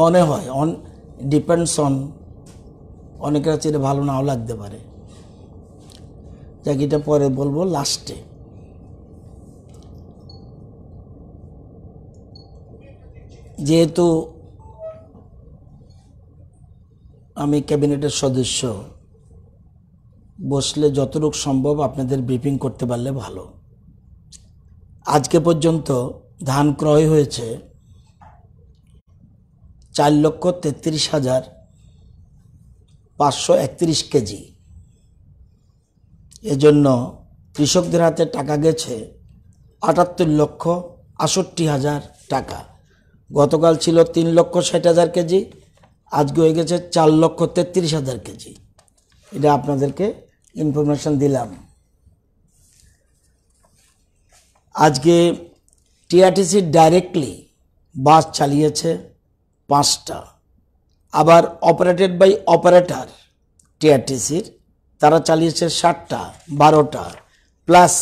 মনে হয় on depends on অনেকের চেয়ে ভালো নাও লাগতে পারে যাক এটা পরে বলবো লাস্টে যেহেতু আমি ক্যাবিনেটের সদস্য বসলে যতটুকু সম্ভব আপনাদের ব্রিফিং করতে পারলে ভালো আজকে পর্যন্ত ধান ক্রয় হয়েছে চার লক্ষ তেত্রিশ হাজার পাঁচশো একত্রিশ কেজি এজন্য কৃষকদের হাতে টাকা গেছে আটাত্তর লক্ষ আষট্টি হাজার টাকা গতকাল ছিল তিন লক্ষ ষাট হাজার কেজি আজকে হয়ে গেছে চার লক্ষ তেত্রিশ হাজার কেজি এটা আপনাদেরকে ইনফরমেশান দিলাম আজকে টিআরটিসি ডাইরেক্টলি বাস চালিয়েছে পাঁচটা আবার অপারেটেড বাই অপারেটার টিআরটিসির তারা চালিয়েছে ষাটটা বারোটা plus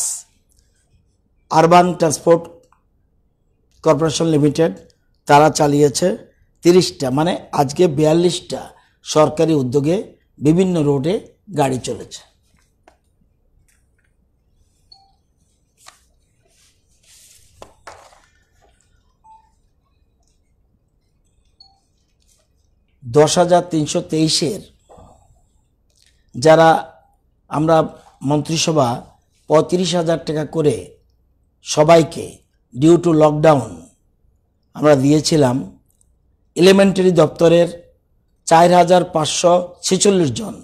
urban transport corporation limited তারা চালিয়েছে তিরিশটা মানে আজকে বিয়াল্লিশটা সরকারি উদ্যোগে বিভিন্ন রোডে গাড়ি চলেছে দশ হাজার তিনশো তেইশের যারা আমরা মন্ত্রিসভা পঁয়ত্রিশ হাজার টাকা করে সবাইকে ডিউ টু লকডাউন আমরা দিয়েছিলাম এলিমেন্টারি দপ্তরের চার হাজার পাঁচশো ছেচল্লিশ জন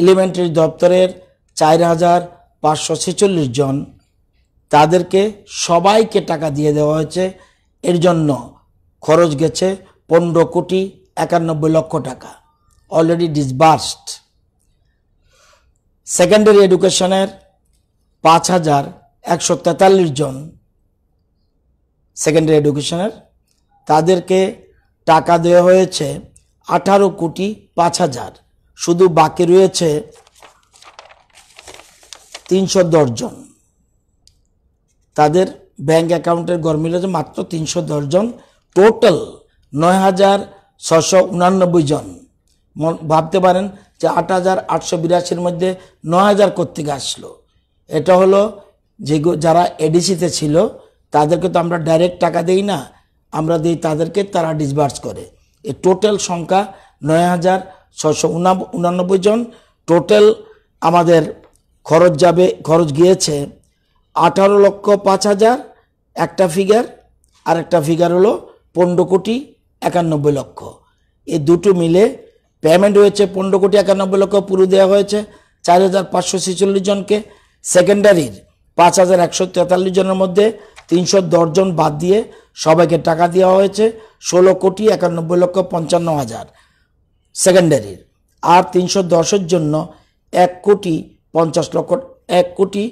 এলিমেন্টারি দপ্তরের চার হাজার পাঁচশো ছেচল্লিশ জন তাদেরকে সবাইকে টাকা দিয়ে দেওয়া হয়েছে এর জন্য খরচ গেছে পনেরো কোটি একানব্বই লক্ষ টাকা অলরেডি ডিসবার্সড সেকেন্ডারি এডুকেশনের পাঁচ হাজার একশো তেতাল্লিশ জন সেকেন্ডারি এডুকেশনের তাদেরকে টাকা দেওয়া হয়েছে আঠারো কোটি পাঁচ হাজার শুধু বাকি রয়েছে তিনশো জন তাদের ব্যাংক অ্যাকাউন্টের গরমিল মাত্র তিনশো জন টোটাল নয় হাজার ছশো উনানব্বই জন ভাবতে পারেন যে আট হাজার আটশো বিরাশির মধ্যে ন হাজার কর্তৃক আসলো এটা হলো যে যারা এডিসিতে ছিল তাদেরকে তো আমরা ডাইরেক্ট টাকা দেই না আমরা দিই তাদেরকে তারা ডিসবার্স করে এই টোটাল সংখ্যা নয় হাজার ছশো উনানব্বই জন টোটাল আমাদের খরচ যাবে খরচ গিয়েছে আঠারো লক্ষ পাঁচ হাজার একটা ফিগার আর একটা ফিগার হলো পনেরো কোটি একানব্বই লক্ষ এ দুটো মিলে পেমেন্ট হয়েছে পনেরো কোটি একানব্বই লক্ষ পুরো দেওয়া হয়েছে চার হাজার পাঁচশো ছেচল্লিশ জনকে সেকেন্ডারির পাঁচ হাজার একশো তেতাল্লিশ জনের মধ্যে তিনশো জন বাদ দিয়ে সবাইকে টাকা দেওয়া হয়েছে ষোলো কোটি একানব্বই লক্ষ পঞ্চান্ন হাজার সেকেন্ডারির আর তিনশো দশের জন্য এক কোটি পঞ্চাশ লক্ষ এক কোটি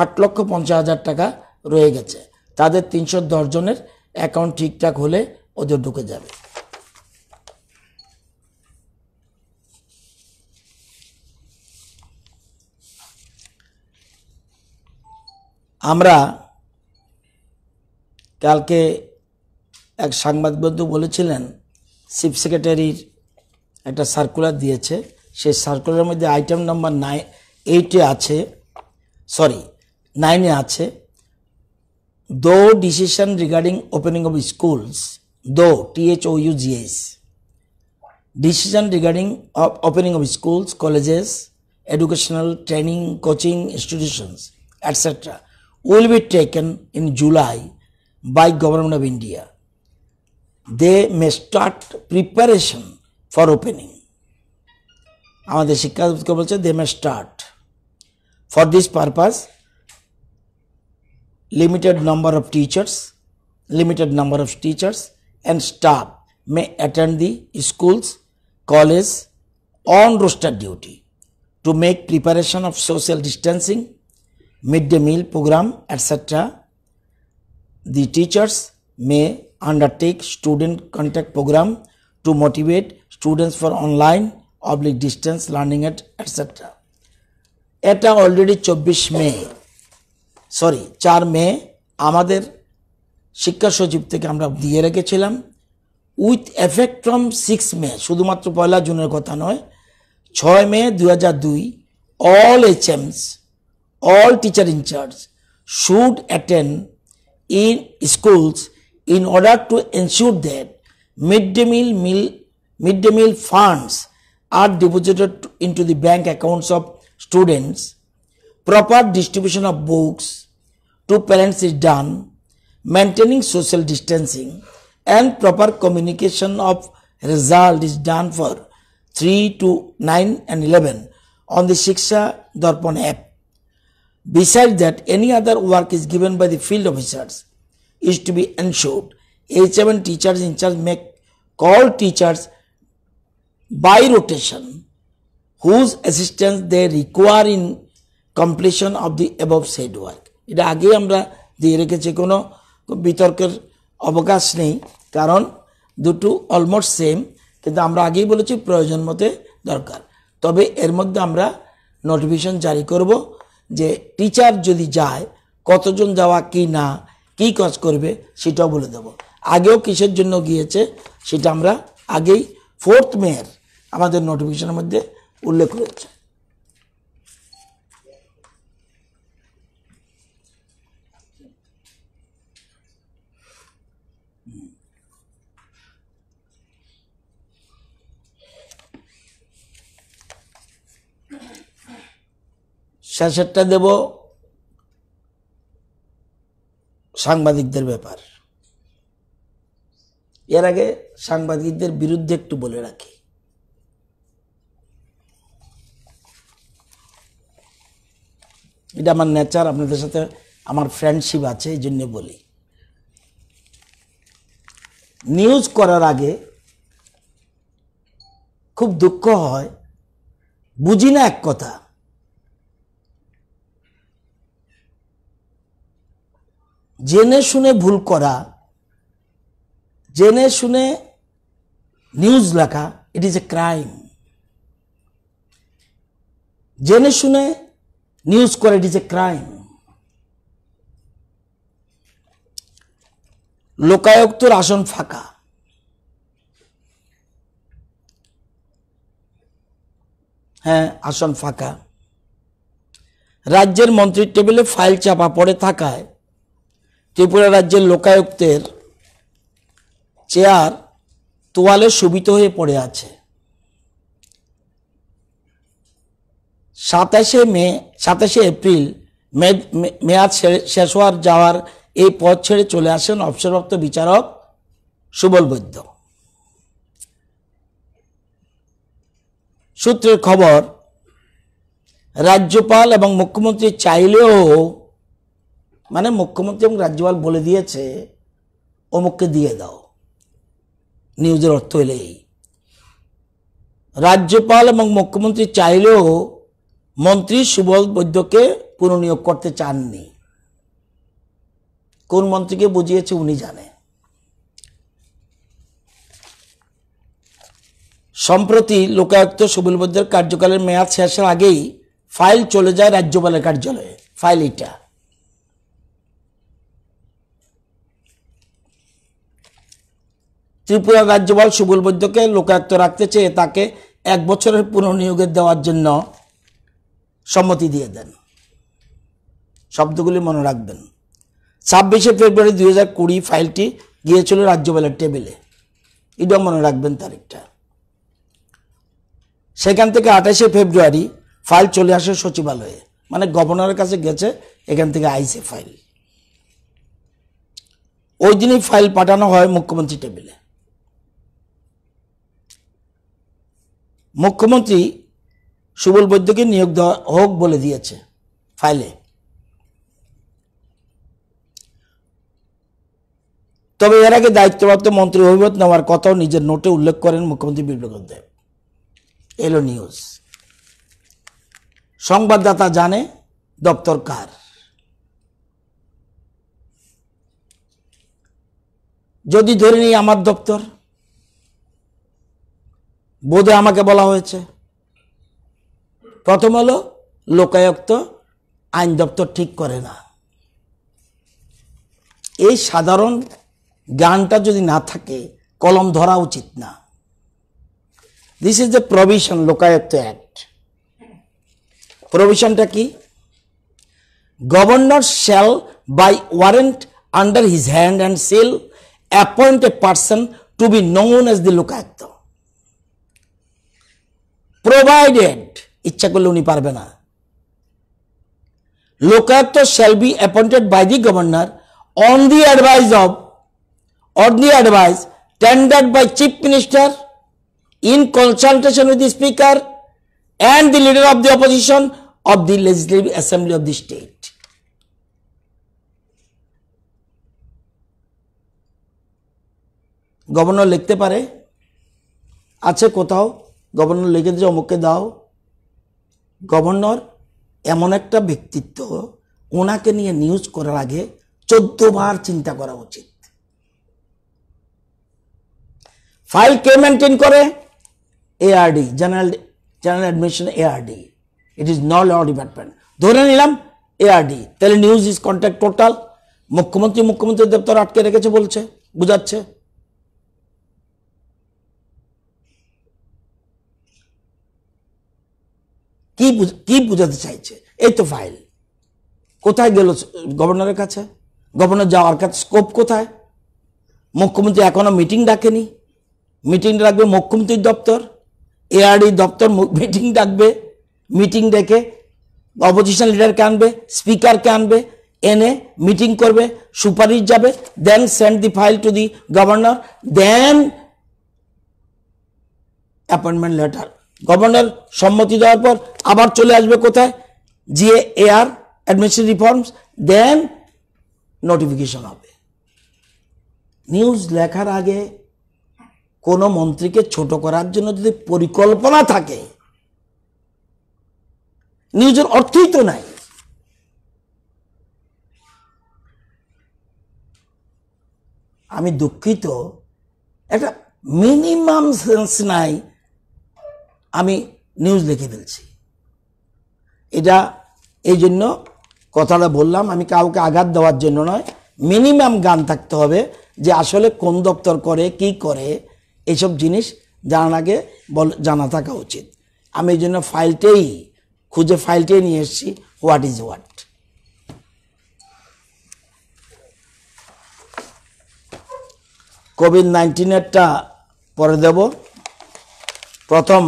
আট লক্ষ পঞ্চাশ হাজার টাকা রয়ে গেছে তাদের তিনশো জনের অ্যাকাউন্ট ঠিকঠাক হলে ওজন ঢুকে যাবে আমরা কালকে এক সাংবাদ বন্ধু বলেছিলেন চিফ সেক্রেটারির একটা সার্কুলার দিয়েছে সেই সার্কুলারের মধ্যে আইটেম নাম্বার নাই এইটে আছে সরি নাইনে আছে though decision regarding opening of schools though THOUGS. Decision regarding op opening of schools, colleges, educational, training, coaching institutions, etc. will be taken in July by Government of India. They may start preparation for opening. আমাদের শিক্ষা দপ্তর বলছে they may start for this purpose limited number of teachers, limited number of teachers and staff may attend the schools, college on roster duty to make preparation of social distancing, midday meal program, etc. The teachers may undertake student contact program to motivate students for online oblique distance learning at etc. এটা already চব্বিশ May sorry চার মে আমাদের শিক্ষা সচিব থেকে আমরা দিয়ে রেখেছিলাম with effect from six May শুধুমাত্র পয়লা জুনের কথা নয় ছয় মে দু হাজার দুই all HMs all teacher incharge should attend in schools in order to ensure that mid day meal meal mid day meal funds are deposited into the bank accounts of students proper distribution of books to parents is done maintaining social distancing and proper communication of result is done for 3 to 9 and 11 on the Shiksha Darpan app. Besides that, any other work is given by the field officers is to be ensured. H7 teachers in charge make call teachers by rotation whose assistance they require in completion of the above said work. এটা আগে আমরা দিয়ে বিতর্কের অবকাশ নেই কারণ দুটো almost same কিন্তু আমরা আগেই বলেছি প্রয়োজন মতে দরকার তবে এর মধ্যে আমরা নোটিফিকেশন জারি করব যে টিচার যদি যায় কতজন যাওয়া কি না কি কাজ করবে সেটাও বলে দেব আগেও কিসের জন্য গিয়েছে সেটা আমরা আগেই ফোর্থ মেয়ের আমাদের নোটিফিকেশনের মধ্যে উল্লেখ রয়েছে শেষেরটা দেব সাংবাদিকদের ব্যাপার এর আগে সাংবাদিকদের বিরুদ্ধে একটু বলে রাখি এটা আমার নেচার আপনাদের সাথে আমার ফ্রেন্ডশিপ আছে এই জন্য বলি নিউজ করার আগে খুব দুঃখ হয় বুঝি না এক কথা জেনে শুনে ভুল করা জেনে শুনে নিউজ লেখা ইট ইজ এ ক্রাইম জেনে শুনে নিউজ করা ইট ইজ এ ক্রাইম লোকায়ুক্তর আসন ফাঁকা হ্যাঁ আসন ফাঁকা রাজ্যের মন্ত্রীর টেবিলে ফাইল চাপা পড়ে থাকায় ত্রিপুরা রাজ্যের লোকায়ুক্তের চেয়ার তোয়ালে শোভিত হয়ে পড়ে আছে সাতাশে মে সাতাশে এপ্রিল মেয়াদ শেষ হওয়ার যাওয়ার এই পথ ছেড়ে চলে আসেন অবসরপ্রাপ্ত বিচারক সুবল বৈদ্য সূত্রের খবর রাজ্যপাল এবং মুখ্যমন্ত্রী চাইলেও মানে মুখ্যমন্ত্রী এবং রাজ্যপাল বলে দিয়েছে অমুককে দিয়ে দাও নিউজের অর্থ এই রাজ্যপাল এবং মুখ্যমন্ত্রী চাইলেও মন্ত্রী সুবল বৈদ্যকে পুনর্নিয়োগ করতে চাননি কোন মন্ত্রীকে বুঝিয়েছে উনি জানে সম্প্রতি লোকায়ুক্ত সুবল বৈদ্যের কার্যকালের মেয়াদ শেষের আগেই ফাইল চলে যায় রাজ্যপালের কার্যালয়ে ফাইল এটা ত্রিপুরা রাজ্যপাল সুবল বৈদ্যকে লোকায়ত্ত রাখতে চেয়ে তাকে এক বছরের পুনর্নিয়োগের দেওয়ার জন্য সম্মতি দিয়ে দেন শব্দগুলি মনে রাখবেন ছাব্বিশে ফেব্রুয়ারি দুই হাজার কুড়ি ফাইলটি গিয়েছিল রাজ্যপালের টেবিলে এটাও মনে রাখবেন তারিখটা সেখান থেকে আঠাশে ফেব্রুয়ারি ফাইল চলে আসে সচিবালয়ে মানে গভর্নরের কাছে গেছে এখান থেকে আইসে ফাইল ওই দিনই ফাইল পাঠানো হয় মুখ্যমন্ত্রী টেবিলে মুখ্যমন্ত্রী সুবল বৈদ্যকে নিয়োগ দেওয়া হোক বলে দিয়েছে ফাইলে তবে এর আগে দায়িত্বপ্রাপ্ত মন্ত্রী অভিমত নেওয়ার কথাও নিজের নোটে উল্লেখ করেন মুখ্যমন্ত্রী বিপ্লব দেব এলো নিউজ সংবাদদাতা জানে দপ্তর কার যদি ধরে নিই আমার দপ্তর বোধে আমাকে বলা হয়েছে প্রথম হলো লোকায়ুক্ত আইন দপ্তর ঠিক করে না এই সাধারণ গানটা যদি না থাকে কলম ধরা উচিত না this is the provision Lokayukta act প্রভিশনটা কি governor shall by warrant under his hand and seal appoint a person to be known as the Lokayukta provided ইচ্ছা করলে উনি পারবে না Lokayukta shall be appointed by the governor on the advice of on the advice tendered by chief minister in consultation with the speaker and the leader of the opposition of the legislative assembly of the state governor লিখতে পারে আছে কোথাও governor লিখে দিয়েছে অমুককে দাও governor এমন একটা ব্যক্তিত্ব ওনাকে নিয়ে নিউজ করার আগে চোদ্দবার চিন্তা করা উচিত ফাইল কে মেনটেন করে ARD general general admission ARD it is not law department ধরে নিলাম এআরডি তাহলে নিউজ ইজ কন্ট্যাক্ট টোটাল মুখ্যমন্ত্রী মুখ্যমন্ত্রী দপ্তর আটকে রেখেছে বলছে বুঝাচ্ছে কি বুঝাতে চাইছে এই তো ফাইল কোথায় গেল গভর্নরের কাছে গভর্নর যাওয়ার কাছে স্কোপ কোথায় মুখ্যমন্ত্রী এখনো মিটিং ডাকেনি মিটিং ডাকবে মুখ্যমন্ত্রীর দপ্তর এআরডি দপ্তর মিটিং ডাকবে মিটিং ডেকে অপোজিশন লিডারকে আনবে স্পিকারকে আনবে এনে মিটিং করবে সুপারিশ যাবে then send the file to the governor then appointment letter governor সম্মতি দেওয়ার পর আবার চলে আসবে কোথায় GA AR administrative reforms then notification হবে নিউজ লেখার আগে কোনো মন্ত্রীকে ছোট করার জন্য যদি পরিকল্পনা থাকে নিউজের অর্থই তো নাই আমি দুঃখিত একটা মিনিমাম সেন্স নাই আমি নিউজ লিখে ফেলছি এটা এই জন্য কথাটা বললাম আমি কাউকে আঘাত দেওয়ার জন্য নয় মিনিমাম গান থাকতে হবে যে আসলে কোন দপ্তর করে কি করে এসব জিনিস জানার আগে বল জানা থাকা উচিত আমি এই জন্য ফাইলটাই খুঁজে ফাইলটাই নিয়ে এসেছি হোয়াট ইজ হোয়াট কোভিড নাইন্টিনেরটা পরে দেব প্রথম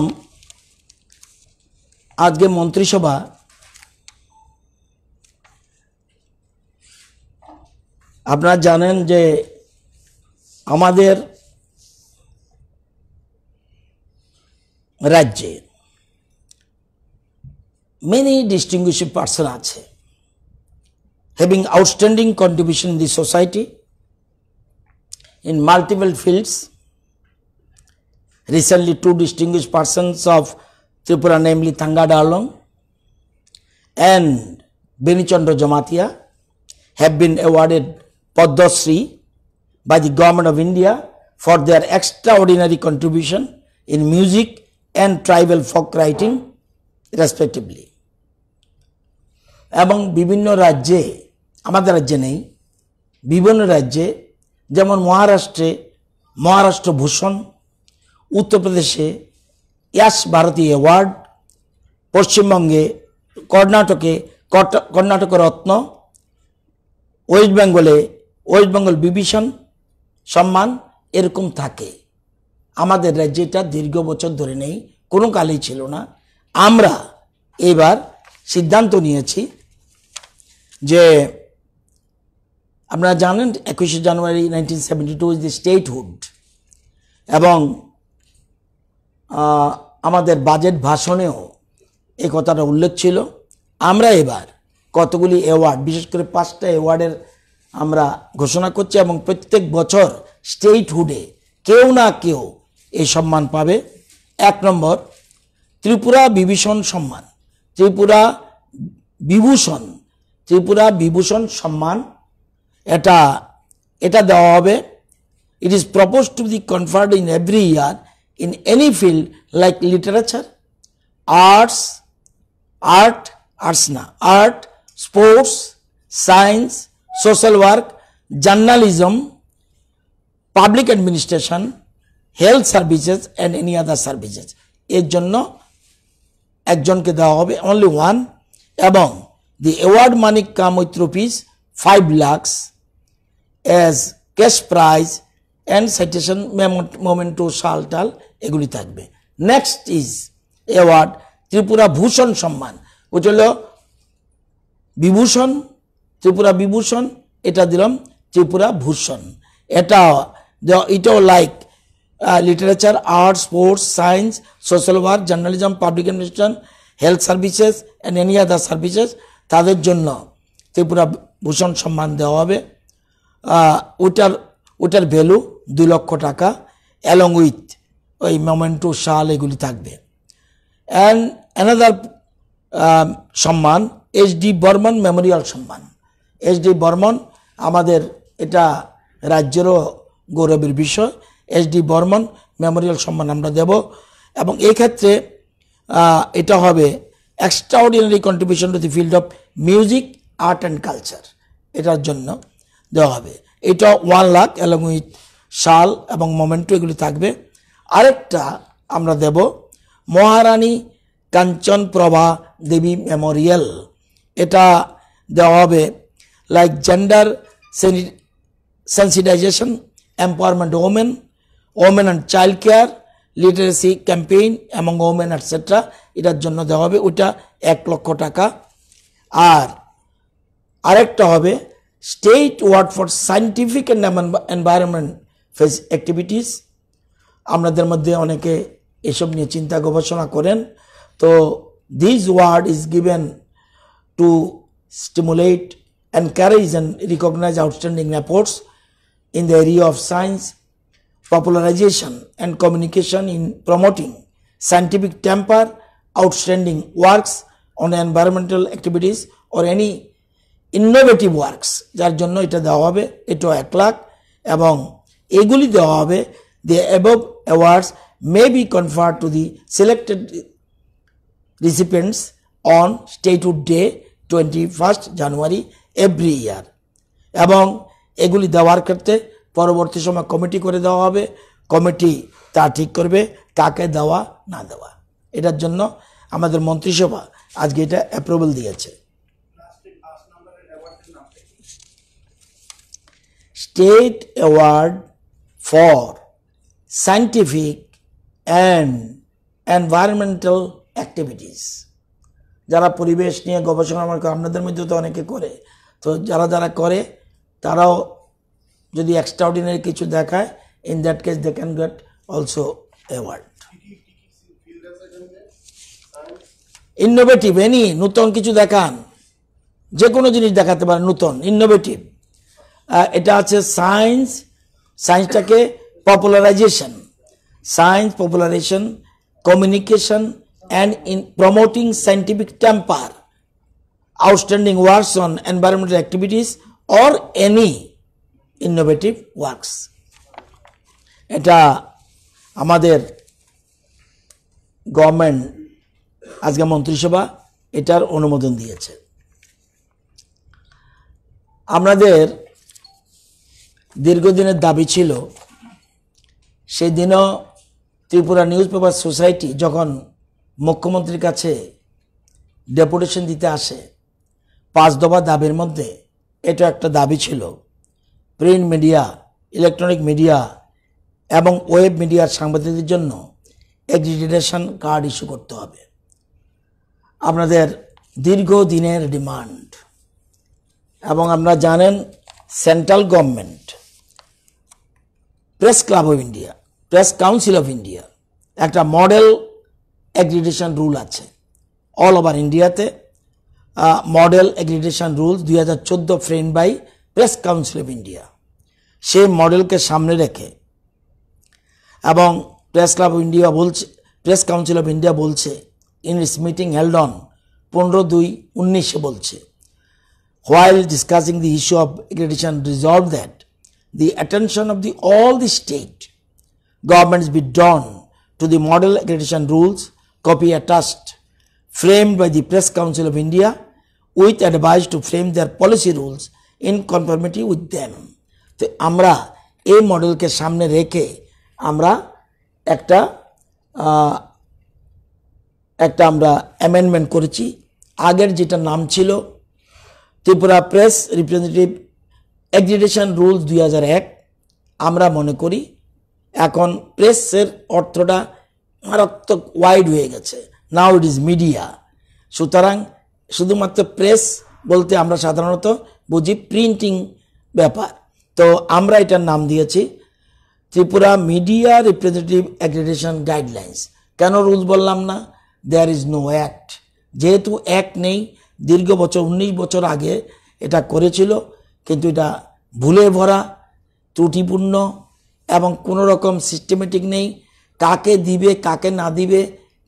আজকে মন্ত্রিসভা আপনারা জানেন যে আমাদের রাজ্যে মেনি ডিস্টিংগুইশ পার্সন আছে having outstanding contribution in the society in multiple fields. Recently, two distinguished persons of Tripura, namely Thanga Darlong and Benichandra Jamatia, have been awarded Padma Shri by the Government of India for their extraordinary contribution in music and tribal folk writing respectively. এবং বিভিন্ন রাজ্যে আমাদের রাজ্যে নেই বিভিন্ন রাজ্যে যেমন মহারাষ্ট্রে মহারাষ্ট্র ভূষণ উত্তরপ্রদেশে ইয়াস ভারতী অ্যাওয়ার্ড পশ্চিমবঙ্গে কর্ণাটকে কর্ণাটক রত্ন ওয়েস্ট বেঙ্গলে ওয়েস্ট বেঙ্গল বিভীষণ সম্মান এরকম থাকে আমাদের রাজ্যটা দীর্ঘ বছর ধরে নেই কোনো কালেই ছিল না আমরা এবার সিদ্ধান্ত নিয়েছি যে আপনারা জানেন একুশে জানুয়ারি nineteen seventy two is the statehood এবং আমাদের বাজেট ভাষণেও এ কথাটা উল্লেখ ছিল আমরা এবার কতগুলি অ্যাওয়ার্ড বিশেষ করে পাঁচটা অ্যাওয়ার্ডের আমরা ঘোষণা করছি এবং প্রত্যেক বছর স্টেটহুডে কেউ না কেউ এই সম্মান পাবে এক নম্বর ত্রিপুরা বিভীষণ সম্মান ত্রিপুরা বিভূষণ ত্রিপুরা বিভূষণ সম্মান এটা এটা দেওয়া হবে it is propose to the conferred in every year in any field like literature, arts, art, arsna, art, sports, science, social work, journalism, public administration, health services and any other services এর জন্য একজনকে দেওয়া হবে only one এবং the award money come with rupees five lakhs as cash prize and citation memento শাল টাল এগুলি থাকবে next is award Tripura Bhushan সম্মান ওটা হলো বিভূষণ ত্রিপুরা বিভূষণ এটা দিলাম ত্রিপুরা ভূষণ এটা এটাও like literature art sports science social work journalism public administration health services and any other services তাদের জন্য ত্রিপুরা ভূষণ সম্মান দেওয়া হবে ওটার ওটার ভ্যালু দুই লক্ষ টাকা অ্যালং উইথ ওই মোমেন্টো শাল এগুলি থাকবে অ্যান্ড অ্যানাদার সম্মান এইচ ডি বর্মন মেমোরিয়াল সম্মান এইচ ডি বর্মন আমাদের এটা রাজ্যেরও গৌরবের বিষয় এইচ ডি বর্মন মেমোরিয়াল সম্মান আমরা দেব এবং এই ক্ষেত্রে এটা হবে extraordinary contribution to the field of music art and culture এটার জন্য দেওয়া হবে এটা ওয়ান লাখ অ্যালং উইথ শাল এবং মোমেন্টো এগুলি থাকবে আরেকটা আমরা দেব মহারানী কাঞ্চনপ্রভা দেবী মেমোরিয়াল এটা দেওয়া হবে like gender sensitization empowerment women women and child care literacy campaign এবং ওমেন অ্যাটসেট্রা এটার জন্য দেওয়া হবে ওইটা এক লক্ষ টাকা আর আরেকটা হবে state award for scientific and environment face activities আপনাদের মধ্যে অনেকে এসব নিয়ে চিন্তা গবেষণা করেন তো this award is given to stimulate encourage and recognize outstanding efforts in the area of science popularization and communication in promoting scientific temper outstanding works on environmental activities or any innovative works যার জন্য এটা দেওয়া হবে এটাও এক লাখ এবং এগুলি দেওয়া হবে The above awards may be conferred to the selected recipients on statehood day 21st January every year এবং এগুলি দেওয়ার ক্ষেত্রে পরবর্তী সময় কমিটি করে দেওয়া হবে কমিটি তা ঠিক করবে কাকে দেওয়া না দেওয়া এটার জন্য আমাদের মন্ত্রিসভা আজকে এটা অ্যাপ্রুভাল দিয়েছে state award for scientific and environmental activities যারা পরিবেশ নিয়ে গবেষণা আমার আপনাদের মধ্যে তো অনেকে করে তো যারা যারা করে তারাও যদি এক্সট্রাঅর্ডিনারি কিছু দেখায় in that case they can get also award innovative any নূতন কিছু দেখান যে কোনো জিনিস দেখাতে পারেন নূতন ইনোভেটিভ এটা আছে সায়েন্স সায়েন্সটাকে popularization, science popularization, communication, and in promoting scientific temper, outstanding works on environmental activities or any innovative works. এটা আমাদের গভর্নমেন্ট আজকে মন্ত্রিসভা এটার অনুমোদন দিয়েছে আপনাদের দীর্ঘদিনের দাবি ছিল সেদিনও ত্রিপুরা নিউজ পেপার সোসাইটি যখন মুখ্যমন্ত্রীর কাছে ডেপুটেশন দিতে আসে পাঁচ দফা দাবির মধ্যে এটা একটা দাবি ছিল প্রিন্ট মিডিয়া ইলেকট্রনিক মিডিয়া এবং ওয়েব মিডিয়ার সাংবাদিকদের জন্য এক্সিটেশন কার্ড ইস্যু করতে হবে আপনাদের দীর্ঘদিনের ডিমান্ড এবং আপনারা জানেন central government press club of India press council of India একটা মডেল অ্যাগ্রিডেশন রুল আছে অল ওভার ইন্ডিয়াতে মডেল অ্যাগ্রিডেশন রুল দুই হাজার চোদ্দো framed by press council of India সে মডেলকে সামনে রেখে এবং প্রেস ক্লাব অফ ইন্ডিয়া বলছে প্রেস কাউন্সিল অফ ইন্ডিয়া বলছে in its meeting held on পনেরো দুই উনিশে বলছে while discussing the issue of accreditation resolved that the attention of the all the state governments be drawn to the model accreditation rules, copy attached, framed by the Press Council of India with advice to frame their policy rules in conformity with them. amra আমরা model ke samne rekhe amra ekta ekta amra amendment korechi ager jeta নাম chilo tripura press representative accreditation rules 2001 আমরা মনে করি এখন প্রেসের অর্থটা মারাত্মক wide হয়ে গেছে নাও ইট ইজ মিডিয়া সুতরাং শুধুমাত্র প্রেস বলতে আমরা সাধারণত বুঝি প্রিন্টিং ব্যাপার তো আমরা এটার নাম দিয়েছি Tripura media representative accreditation guidelines কেন রুল বললাম না দেয়ার ইজ নো অ্যাক্ট যেহেতু অ্যাক্ট নেই দীর্ঘ বছর উনিশ বছর আগে এটা করেছিল কিন্তু এটা ভুলে ভরা ত্রুটিপূর্ণ এবং কোনো রকম সিস্টেমেটিক নেই কাকে দিবে কাকে না দিবে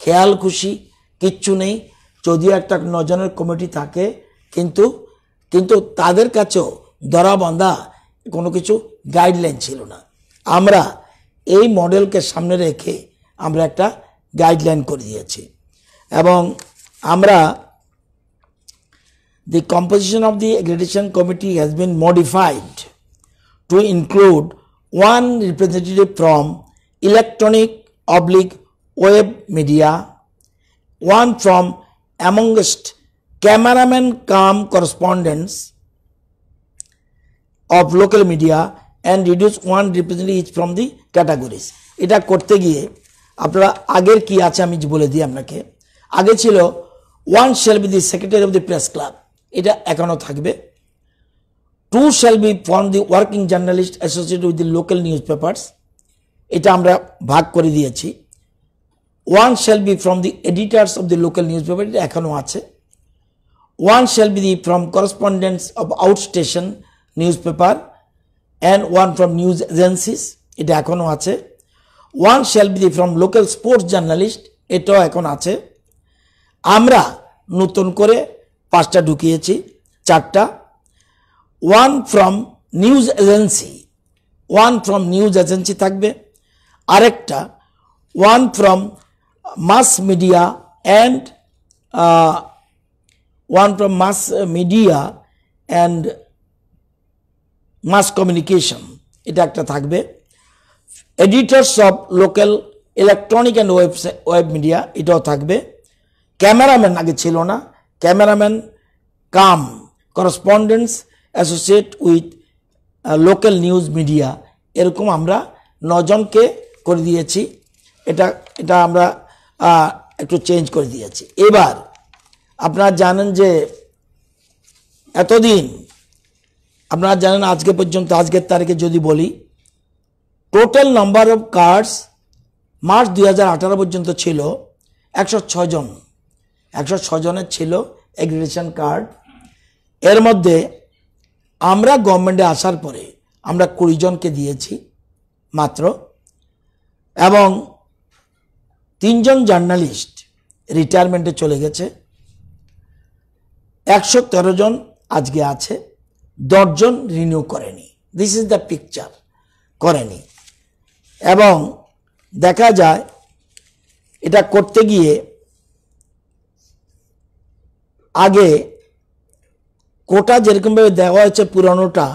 খেয়াল খুশি কিচ্ছু নেই যদিও একটা নজনের কমিটি থাকে কিন্তু কিন্তু তাদের কাছেও ধরাবন্ধা কোনো কিছু গাইডলাইন ছিল না আমরা এই মডেলকে সামনে রেখে আমরা একটা গাইডলাইন করে দিয়েছি এবং আমরা the composition of the accreditation committee has been modified to include one representative from electronic oblique web media, one from amongst cameraman cam correspondents of local media and reduce one representative each from the categories. এটা করতে গিয়ে আপনারা আগের কি আছে আমি বলে দিই আপনাকে আগে ছিল one shall be the secretary of the press club এটা এখনও থাকবে two shall be from the working journalist associate with the local newspapers এটা আমরা ভাগ করে দিয়েছি one shall be from the editors of the local newspaper এটা এখনও আছে one shall be the from correspondents of outstation newspaper and one from news agencies এটা এখনও আছে one shall be the from local sports journalist এটাও এখন আছে আমরা নতুন করে পাঁচটা ঢুকিয়েছি চারটা one from news agency one from news agency থাকবে আরেকটা one from mass media and one from mass media and mass communication এটা একটা থাকবে editors of local electronic and website web media এটাও থাকবে ক্যামেরাম্যান আগে ছিল না cameraman cum correspondence associate with local news media এরকম আমরা নজনকে করে দিয়েছি এটা এটা আমরা একটু চেঞ্জ করে দিয়েছি এবার আপনারা জানেন যে এতদিন আপনারা জানেন আজকে পর্যন্ত আজকের তারিখে যদি বলি total number of cards March দুই পর্যন্ত ছিল একশো ছজন একশো ছজনের ছিল এগ্রিগেশন কার্ড এর মধ্যে আমরা গভর্নমেন্টে আসার পরে আমরা কুড়িজনকে দিয়েছি মাত্র এবং তিনজন জার্নালিস্ট রিটায়ারমেন্টে চলে গেছে একশো তেরো জন আজকে আছে দশজন রিনিউ করেনি দিস ইজ দ্য পিকচার করেনি এবং দেখা যায় এটা করতে গিয়ে আগে কোটা যেরকমভাবে দেওয়া হয়েছে পুরানোটা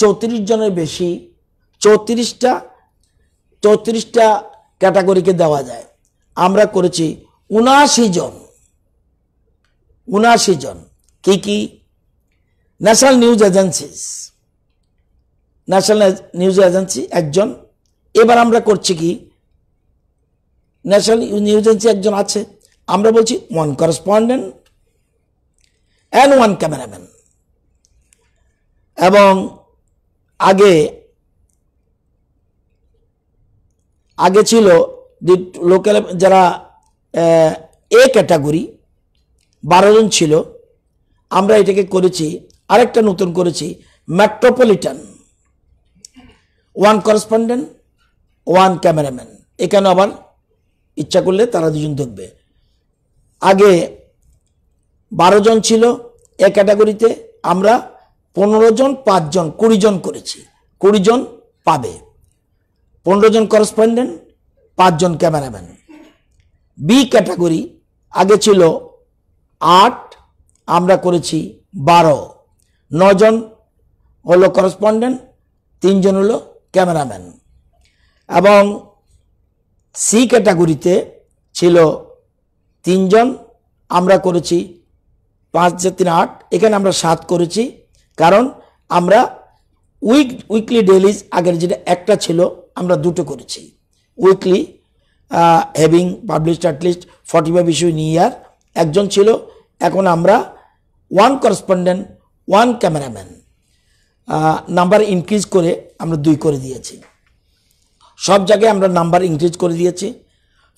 চৌত্রিশ জনের বেশি চৌত্রিশটা চৌত্রিশটা ক্যাটাগরিকে দেওয়া যায় আমরা করেছি উনাশি জন উনাশি জন কি কি national news agencies national news agency একজন এবার আমরা করছি কি ন্যাশনাল নিউজ এজেন্সি একজন আছে আমরা বলছি one correspondent and one cameraman এবং আগে আগে ছিল লোকাল যারা এ ক্যাটাগরি বারো জন ছিল আমরা এটাকে করেছি আরেকটা নতুন করেছি metropolitan one correspondent one cameraman এখানে আবার ইচ্ছা করলে তারা দুজন দেখবে আগে বারো জন ছিল এ ক্যাটাগরিতে আমরা পনেরো জন পাঁচজন কুড়ি জন করেছি কুড়ি জন পাবে পনেরো জন করসপন্ডেন্ট পাঁচজন ক্যামেরাম্যান বি ক্যাটাগরি আগে ছিল আট আমরা করেছি বারো নজন হলো করসপন্ডেন্ট তিনজন হলো ক্যামেরাম্যান এবং সি ক্যাটাগরিতে ছিল তিনজন আমরা করেছি পাঁচ তিন আট এখানে আমরা সাত করেছি কারণ আমরা উইক উইকলি ডেলিজ আগের যেটা একটা ছিল আমরা দুটো করেছি weekly having published at least forty five issue in year একজন ছিল এখন আমরা one correspondent one cameraman number increase করে আমরা দুই করে দিয়েছি সব জায়গায় আমরা নাম্বার ইনক্রিজ করে দিয়েছি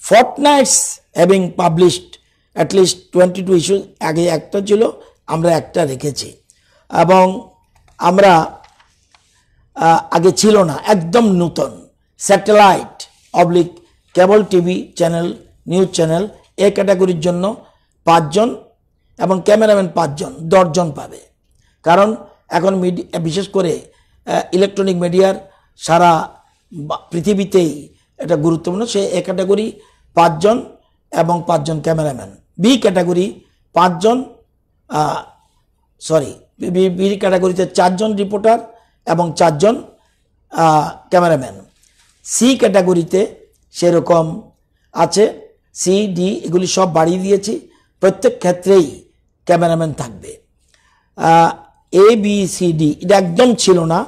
fortnights having published at least twenty two issue আগে একটা ছিল আমরা একটা রেখেছি এবং আমরা আগে ছিল না একদম নূতন satellite oblique cable TV channel news channel A ক্যাটাগরির জন্য পাঁচজন এবং ক্যামেরাম্যান পাঁচজন দশজন পাবে কারণ এখন মিডিয়া বিশেষ করে ইলেকট্রনিক মিডিয়ার সারা পৃথিবীতেই এটা গুরুত্বপূর্ণ সে এ ক্যাটাগরি পাঁচজন এবং পাঁচজন ক্যামেরাম্যান বি ক্যাটাগরি পাঁচজন সরি বি ক্যাটাগরিতে চারজন রিপোর্টার এবং চারজন ক্যামেরাম্যান সি ক্যাটাগরিতে সেরকম আছে সি ডি এগুলি সব বাড়িয়ে দিয়েছি প্রত্যেক ক্ষেত্রেই ক্যামেরাম্যান থাকবে এ বি সি ডি এটা একদম ছিল না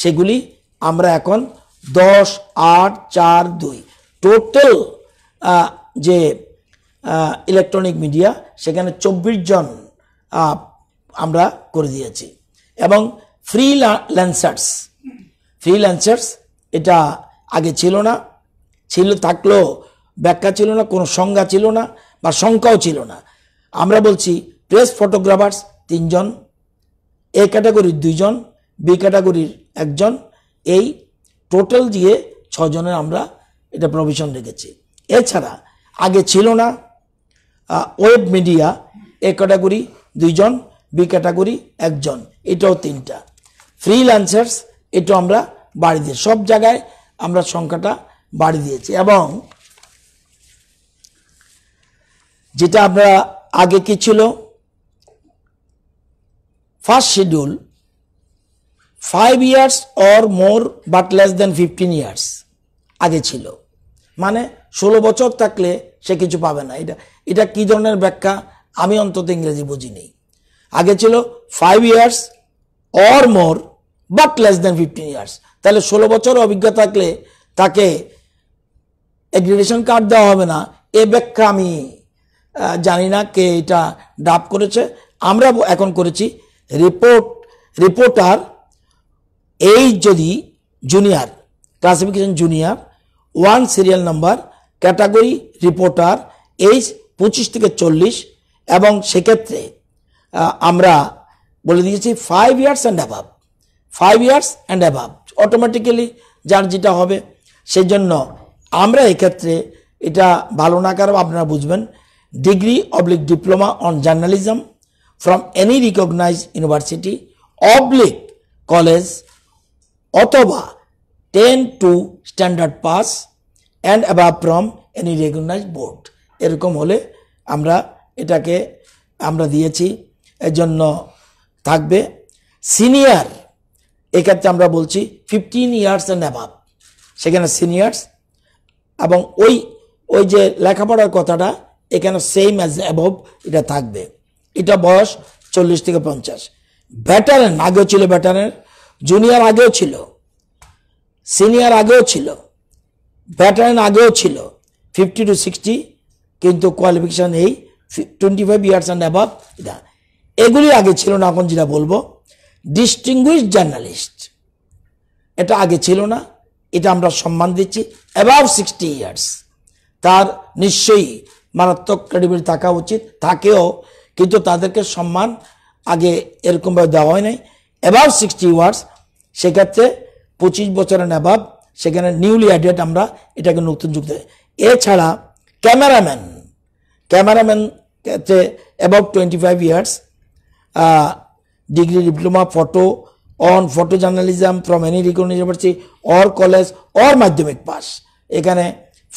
সেগুলি আমরা এখন দশ আট চার দুই টোটাল যে ইলেকট্রনিক মিডিয়া সেখানে চব্বিশ জন আমরা করে দিয়েছি এবং ফ্রি ল্যান্সার্স ফ্রি ল্যান্সার্স এটা আগে ছিল না ছিল থাকলেও ব্যাখ্যা ছিল না কোনো সংজ্ঞা ছিল না বা সংখ্যাও ছিল না আমরা বলছি প্রেস ফটোগ্রাফার্স তিনজন এ ক্যাটাগরির দুইজন বি ক্যাটাগরির একজন এই টোটাল দিয়ে ছজনের আমরা এটা প্রভিশন রেখেছি এছাড়া আগে ছিল না ওয়েব মিডিয়া এ ক্যাটাগরি দুইজন বি ক্যাটাগরি একজন এটাও তিনটা ফ্রি লান্সার্স এটাও আমরা বাড়ি দিয়ে সব জায়গায় আমরা সংখ্যাটা বাড়ি দিয়েছি এবং যেটা আমরা আগে কি ছিল first schedule five years or more but less than fifteen years আগে ছিল মানে ষোলো বছর থাকলে সে কিছু পাবে না এটা এটা কী ধরনের ব্যাখ্যা আমি অন্তত ইংরেজি বুঝিনি আগে ছিল five years or more but less than fifteen years তাহলে ষোলো বছর অভিজ্ঞতা থাকলে তাকে এগ্রিডেশন কার্ড দেওয়া হবে না এ ব্যাখ্যা আমি জানি না কে এটা ডাব করেছে আমরা এখন করেছি রিপোর্ট রিপোর্টার এই যদি junior classification junior one serial number category reporter H পঁচিশ থেকে চল্লিশ এবং সেক্ষেত্রে আমরা বলে দিয়েছি five years and above five years and above automatically যার যেটা হবে সেই জন্য আমরা এক্ষেত্রে এটা ভালো না কারো আপনারা বুঝবেন degree oblique diploma on journalism from any recognise university oblique college অথবা ten two standard pass and above from any recognise board এরকম হলে আমরা এটাকে আমরা দিয়েছি এজন্য থাকবে সিনিয়র এক্ষেত্রে আমরা বলছি ফিফটিন ইয়ার্স অ্যান্ড অ্যাভাব সেখানে সিনিয়র্স এবং ওই ওই যে লেখাপড়ার কথাটা এখানে সেম অ্যাজ অ্যাভব এটা থাকবে এটা বয়স চল্লিশ থেকে পঞ্চাশ ব্যাটারেন আগেও ছিল ব্যাটারেন জুনিয়র আগেও ছিল সিনিয়র আগেও ছিল ব্যাটারেন আগেও ছিল ফিফটি টু সিক্সটি কিন্তু কোয়ালিফিকেশান এই twenty five years and above এটা এগুলি আগে ছিল না এখন যেটা বলবো ডিস্টিংগুইশ জার্নালিস্ট এটা আগে ছিল না এটা আমরা সম্মান দিচ্ছি অ্যাবাভ সিক্সটি ইয়ার্স তার নিশ্চয়ই মারাত্মক ক্রেডিবিলিটি থাকা উচিত থাকেও কিন্তু তাদেরকে সম্মান আগে এরকমভাবে দেওয়া হয় নাই অ্যাবাভ সিক্সটি ইয়ার্স সেক্ষেত্রে পঁচিশ বছরের অ্যাবাভ সেখানে নিউলি অ্যাডেড আমরা এটাকে নতুন যুগ এছাড়া ক্যামেরাম্যান ক্যামেরাম্যান ক্ষেত্রে above twenty five years degree diploma photo on photo journalism from any recognized university or college or মাধ্যমিক পাস এখানে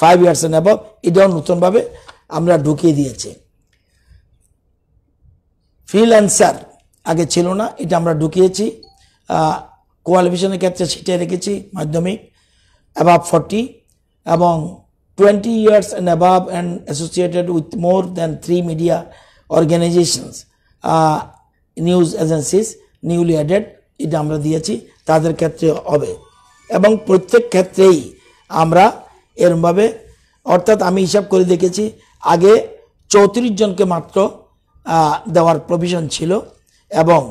ফাইভ ইয়ার্স অ্যান্ড অ্যাবভ এটাও নতুনভাবে আমরা ঢুকিয়ে দিয়েছি ফ্রিল্যান্সার আগে ছিল না এটা আমরা ঢুকিয়েছি কোয়ালিফিকেশনের ক্ষেত্রে সেটাই রেখেছি মাধ্যমিক অ্যাবাভ ফর্টি এবং twenty years and above and associated with more than three media organisations news agencies newly added এটা আমরা দিয়েছি তাদের ক্ষেত্রে হবে এবং প্রত্যেক ক্ষেত্রেই আমরা এরমভাবে অর্থাৎ আমি হিসাব করে দেখেছি আগে চৌত্রিশ জনকে মাত্র দেওয়ার প্রভিশন ছিল এবং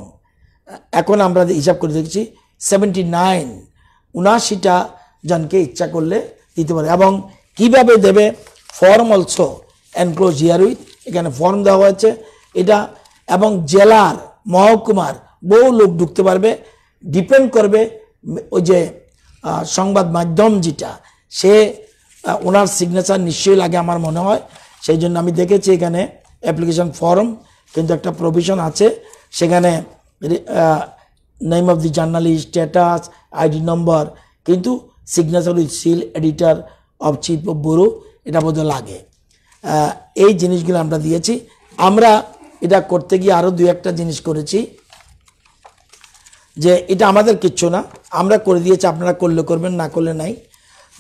এখন আমরা হিসাব করে দেখেছি সেভেন্টি নাইন উনাশিটা জনকে ইচ্ছা করলে দিতে পারে এবং কিভাবে দেবে form also enclose here with এখানে ফর্ম দেওয়া হয়েছে এটা এবং জেলার মহকুমার বহু লোক ঢুকতে পারবে ডিপেন্ড করবে ওই যে সংবাদ মাধ্যম যেটা সে ওনার সিগনেচার নিশ্চয়ই লাগে আমার মনে হয় সেই জন্য আমি দেখেছি এখানে অ্যাপ্লিকেশন ফর্ম কিন্তু একটা প্রভিশন আছে সেখানে name of the journalist status ID number কিন্তু signature with seal editor of chief of bureau এটা বোধহয় লাগে এই জিনিসগুলো আমরা দিয়েছি আমরা এটা করতে গিয়ে আরও দুই একটা জিনিস করেছি যে এটা আমাদের কিচ্ছু না আমরা করে দিয়েছি আপনারা করলে করবেন না করলে নাই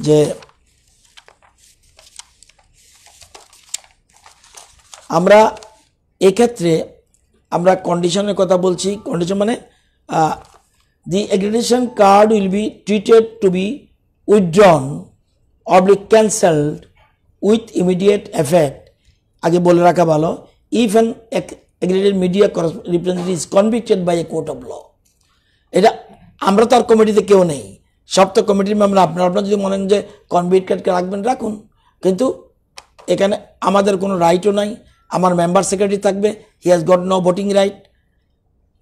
যে আমরা এক্ষেত্রে আমরা কন্ডিশনের কথা বলছি কন্ডিশন মানে the accreditation card will be treated to be withdrawn oblique cancelled with immediate effect আগে বলে রাখা ভালো if an aggregated media representative is convicted by a court of law এটা আমরা তো আর কমিটিতে কেউ নেই সব তো কমিটির মেম্বার আপনারা আপনারা যদি মনে যে কনভিক্টেডকে রাখবেন রাখুন কিন্তু এখানে আমাদের কোনো রাইটও নাই আমার মেম্বার সেক্রেটারি থাকবে he has got no voting right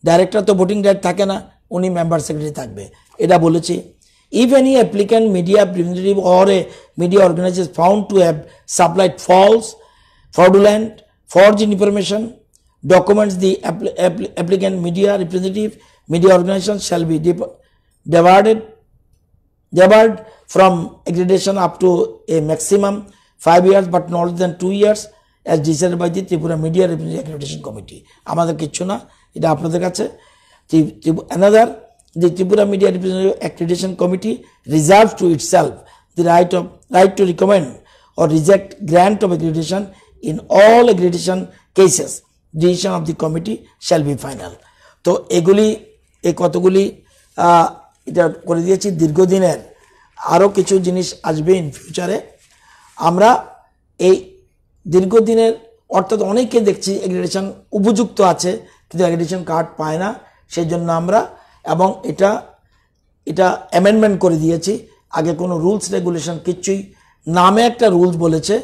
director তো ভোটিং রাইট থাকে না উনি মেম্বার সেক্রেটারি থাকবে এটা বলেছি if any applicant media representative or a media organise found to have supplied false fraudulent forged information, documents the apl apl applicant media representative, media organization shall be diverted, debarred from accreditation up to a maximum five years but not less than two years as decided by the Tripura Media Representative Accreditation Committee. আমাদের কিছু না এটা আপনাদের কাছে another the Tripura Media Representative Accreditation Committee reserves to itself the right of right to recommend or reject grant of accreditation in all accreditation cases decision of the committee shall be final তো এগুলি এই কতগুলি এটা করে দিয়েছি দীর্ঘদিনের আরও কিছু জিনিস আসবে ইন ফিউচারে আমরা এই দীর্ঘদিনের অর্থাৎ অনেকে দেখছি এগ্রিডেশন উপযুক্ত আছে কিন্তু এগ্রিডেশন কার্ড পায় না সেই জন্য আমরা এবং এটা এটা অ্যামেন্ডমেন্ট করে দিয়েছি আগে কোনো রুলস রেগুলেশন কিচ্ছুই নামে একটা রুলস বলেছে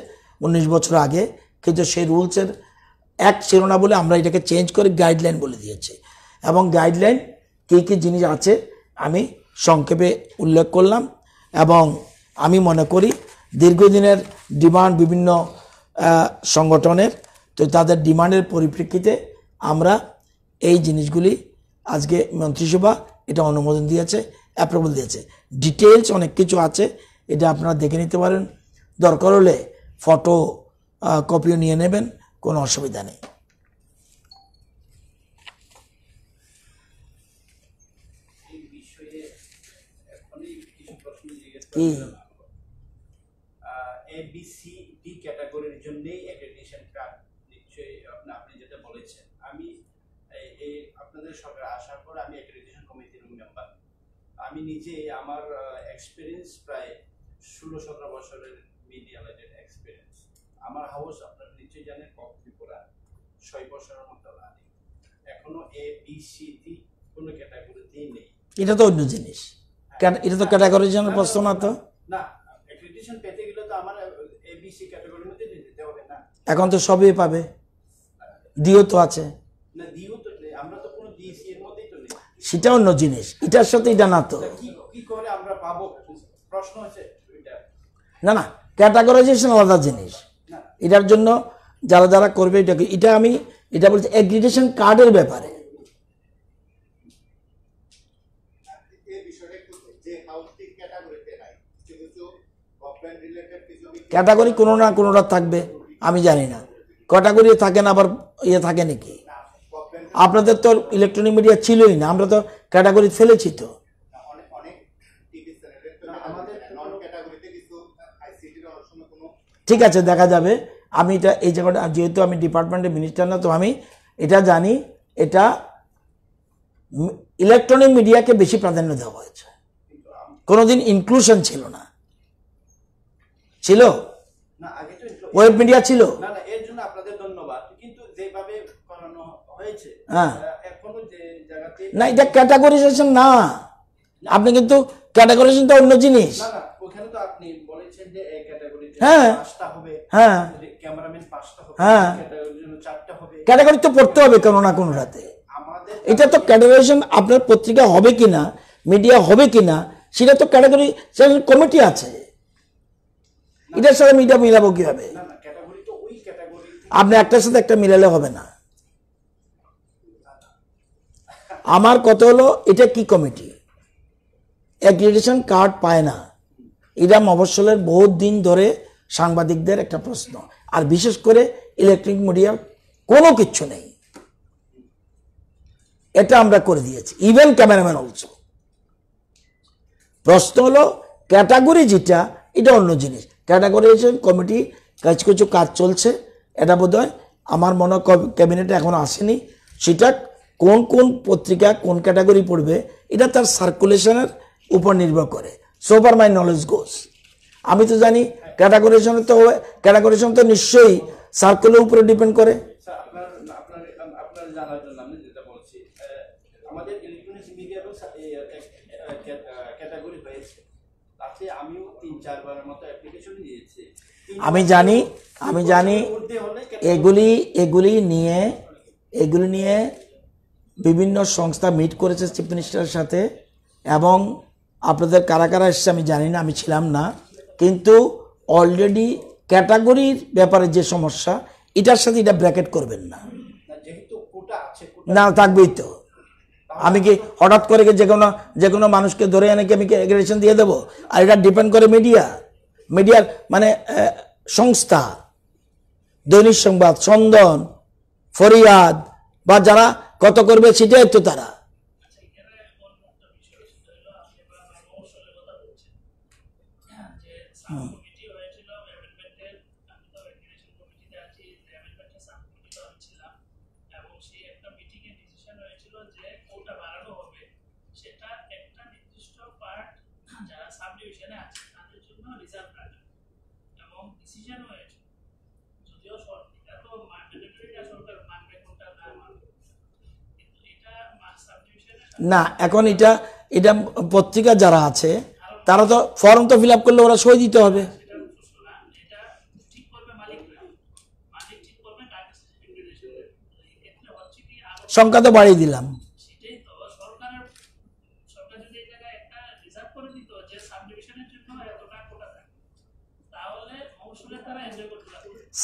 উনিশ বছর আগে কিন্তু সেই রুলসের এক ছিল না বলে আমরা এটাকে চেঞ্জ করে গাইডলাইন বলে দিয়েছি এবং গাইডলাইন কী কী জিনিস আছে আমি সংক্ষেপে উল্লেখ করলাম এবং আমি মনে করি দীর্ঘদিনের ডিমান্ড বিভিন্ন সংগঠনের তো তাদের ডিমান্ডের পরিপ্রেক্ষিতে আমরা এই জিনিসগুলি আজকে মন্ত্রিসভা এটা অনুমোদন দিয়েছে অ্যাপ্রুভাল দিয়েছে ডিটেলস অনেক কিছু আছে এটা আপনারা দেখে নিতে পারেন দরকার হলে ফটো কপিও নিয়ে নেবেন কোনো অসুবিধা নেই ক্যাটাগরির নিশ্চয়ই আপনি যেটা বলেছেন আমি আপনাদের আসার পর আমি কমিটির আমি নিজে আমার এক্সপিরিয়েন্স প্রায় ষোলো সতেরো বছরের মিডিয়া রিলেটেড এক্সপিরিয়েন্স আমার হাউস আপনার নিচে জানেন কক ত্রিপুরা ছয় বছরের মতো রানি এখনো এ বি সি ডি কোনো ক্যাটাগরিতেই নেই এটা তো অন্য জিনিস হ্যাঁ। এটা তো ক্যাটাগরি জানার প্রশ্ন না তো না অ্যাক্রিডিটেশন পেতে গেলে তো আমার এ বি সি ক্যাটাগরির মধ্যে যেতে হবে না এখন তো সবই পাবে ডিও তো আছে না ডিও তো নেই আমরা তো কোনো ডিসি এর মধ্যেই তো নেই সেটা অন্য জিনিস এটার সাথে এটা না তো কি করে আমরা পাবো প্রশ্ন আছে না না ক্যাটাগরাইজেশন আলাদা জিনিস এটার জন্য যারা যারা করবে এটাকে এটা আমি এটা বলছি অ্যাগ্রিডেশন কার্ডের ব্যাপারে ক্যাটাগরি কোনো না কোনোটা থাকবে আমি জানি না ক্যাটাগরি থাকে না আবার ইয়ে থাকে নাকি আপনাদের তো ইলেকট্রনিক মিডিয়া ছিলই না আমরা তো ক্যাটাগরি ফেলেছি তো ঠিক আছে দেখা যাবে আমি এটা এই জায়গাটা যেহেতু আমি ডিপার্টমেন্টের মিনিস্টার না তো আমি এটা জানি এটা ইলেকট্রনিক মিডিয়াকে বেশি প্রাধান্য দেওয়া হয়েছে কোনোদিন ইনক্লুশন ছিল না ছিল ওয়েব মিডিয়া ছিল না হ্যাঁ। এটা ক্যাটাগরিজেশন না আপনি কিন্তু তো অন্য জিনিস ওখানে তো আপনি বলেছেন যে হ্যাঁ হ্যাঁ হ্যাঁ ক্যাটাগরি তো পড়তে হবে কোনো না কোনো রাতে এটা তো ক্যাটাগরাইজেশন আপনার পত্রিকা হবে কিনা মিডিয়া হবে কিনা সেটা তো ক্যাটাগরি কমিটি আছে এটার সাথে মিডিয়া মিলাবো কিভাবে আপনি একটার সাথে একটা মিলালে হবে না আমার কত হলো এটা কি কমিটি অ্যাক্রিডিটেশন কার্ড পায় না ইরাম অবসলের বহুত দিন ধরে সাংবাদিকদের একটা প্রশ্ন আর বিশেষ করে ইলেকট্রনিক মিডিয়া কোনো কিচ্ছু নেই এটা আমরা করে দিয়েছি ইভেন ক্যামেরাম্যান অলসো প্রশ্ন হলো ক্যাটাগরি যেটা এটা অন্য জিনিস ক্যাটাগরিজেশন কমিটি কাজ কিছু কাজ চলছে এটা বোধ আমার মনে ক্যাবিনেটে এখন আসেনি সেটা কোন কোন পত্রিকা কোন ক্যাটাগরি পড়বে এটা তার সার্কুলেশনের উপর নির্ভর করে সোপার মাই নলেজ গোস আমি তো জানি ক্যাটাগরিজমে তো ক্যাটাগরিজম তো নিশ্চয়ই সার্কেলের উপরে ডিপেন্ড করে আমি জানি আমি জানি এগুলি এগুলি নিয়ে এগুলি নিয়ে বিভিন্ন সংস্থা মিট করেছে চিফ মিনিস্টারের সাথে এবং আপনাদের কারা কারা এসছে আমি জানি না আমি ছিলাম না কিন্তু অলরেডি ক্যাটাগরির ব্যাপারে যে সমস্যা এটার সাথে এটা ব্র্যাকেট করবেন না না থাকবেই তো আমি কি হঠাৎ করে যে কোনো যে কোনো মানুষকে ধরে এনে কি আমি এগ্রেশন দিয়ে দেবো আর এটা ডিপেন্ড করে মিডিয়া মিডিয়ার মানে সংস্থা দৈনিক সংবাদ চন্দন ফরিয়াদ বা যারা কত করবে সেটাই তো তারা না এখন এটা এটা পত্রিকা যারা আছে তারা তো ফর্ম তো ফিল করলে ওরা সই দিতে হবে সংখ্যা তো বাড়িয়ে দিলাম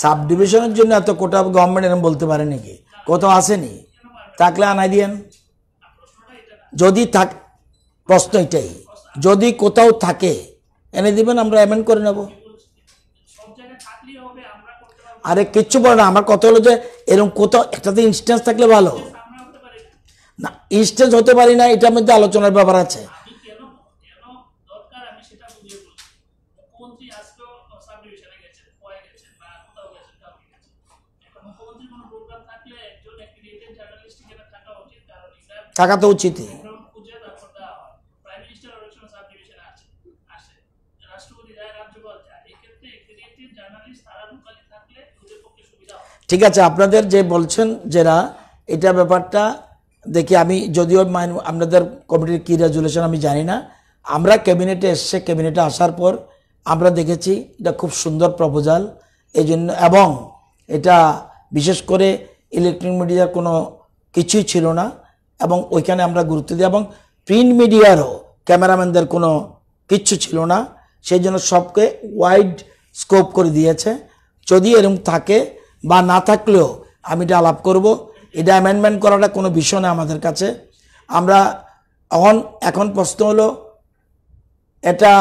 সাব ডিভিশনের জন্য এত কোটা গভর্নমেন্ট এরকম বলতে পারে নাকি কোথাও আসেনি থাকলে আনাই দিয়েন যদি থাক প্রশ্ন এটাই যদি কোথাও থাকে এনে দিবেন আমরা অ্যামেন্ড করে নেব আরে কিচ্ছু বলে না আমার কথা হলো যে এরকম কোথাও একটাতে ইনস্টেন্স থাকলে ভালো না ইনস্টেন্স হতে পারি না এটার মধ্যে আলোচনার ব্যাপার আছে থাকা তো উচিতই ঠিক আছে আপনাদের যে বলছেন যারা এটা ব্যাপারটা দেখি আমি যদিও আপনাদের কমিটির কী রেজুলেশন আমি জানি না আমরা ক্যাবিনেটে এসছে ক্যাবিনেটে আসার পর আমরা দেখেছি এটা খুব সুন্দর প্রপোজাল এই জন্য এবং এটা বিশেষ করে ইলেকট্রনিক মিডিয়ার কোনো কিছুই ছিল না এবং ওইখানে আমরা গুরুত্ব দিই এবং প্রিন্ট মিডিয়ারও ক্যামেরাম্যানদের কোনো কিচ্ছু ছিল না সেই জন্য সবকে ওয়াইড স্কোপ করে দিয়েছে যদি এরম থাকে বা না থাকলেও আমি এটা আলাপ করবো এটা অ্যামেন্ডমেন্ট করাটা কোনো বিষয় না আমাদের কাছে আমরা এখন এখন প্রশ্ন হলো এটা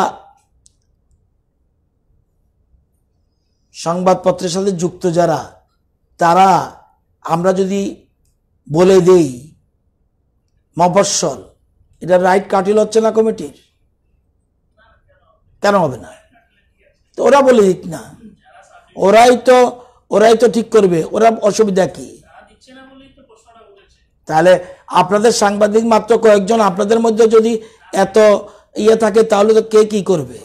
সংবাদপত্রের সাথে যুক্ত যারা তারা আমরা যদি বলে দেই মফস্বল এটা রাইট কাটিল হচ্ছে না কমিটির কেন হবে না তো ওরা বলে দিক না ওরাই তো ওরাই তো ঠিক করবে ওরা অসুবিধা কি তাহলে আপনাদের সাংবাদিক মাত্র কয়েকজন আপনাদের মধ্যে যদি এত ইয়ে থাকে তাহলে তো কে কি করবে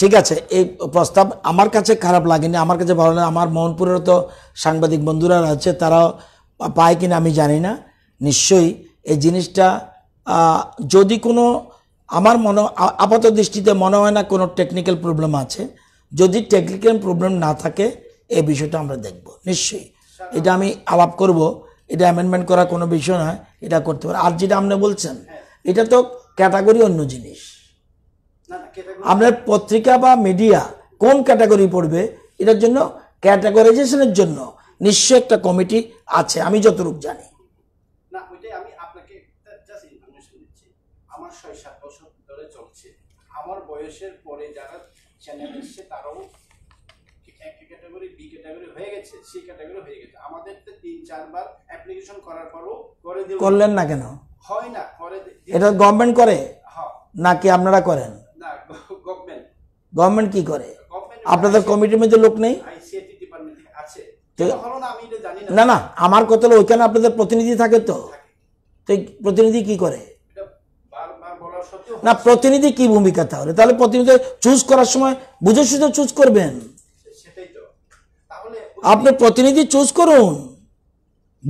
ঠিক আছে এই প্রস্তাব আমার কাছে খারাপ লাগেনি আমার কাছে ভালো লাগে আমার মোহনপুরেরও তো সাংবাদিক বন্ধুরা আছে তারাও পায় কিনা আমি জানি না নিশ্চয়ই এই জিনিসটা যদি কোনো আমার মনে আপাত দৃষ্টিতে মনে হয় না কোনো টেকনিক্যাল প্রবলেম আছে যদি টেকনিক্যাল প্রবলেম না থাকে এই বিষয়টা আমরা দেখব নিশ্চয়ই এটা আমি আলাপ করব এটা অ্যামেন্ডমেন্ট করা কোনো বিষয় নয় এটা করতে পারে আর যেটা আপনি বলছেন এটা তো ক্যাটাগরি অন্য জিনিস আপনার পত্রিকা বা মিডিয়া কোন ক্যাটাগরি পড়বে এটার জন্য ক্যাটাগরাইজেশনের জন্য নিশ্চয় একটা কমিটি আছে আমি যতটুকু জানি বয়সের পরে যারা চ্যানেল এসছে তারাও ক্যাটাগরি বি ক্যাটাগরি হয়ে গেছে সি ক্যাটাগরি হয়ে গেছে আমাদের তো তিন চারবার অ্যাপ্লিকেশন করার পরও করে দিল করলেন না কেন হয় না করে এটা গভর্নমেন্ট করে হ্যাঁ। নাকি আপনারা করেন না গভর্নমেন্ট গভর্নমেন্ট কি করে আপনাদের কমিটির মধ্যে লোক নেই না না আমার কথা হলো ওইখানে আপনাদের প্রতিনিধি থাকে তো প্রতিনিধি কি করে না প্রতিনিধি কি ভূমিকা তাহলে তাহলে প্রতিনিধি চুজ করার সময় বুঝে সুঝে চুজ করবেন আপনি প্রতিনিধি চুজ করুন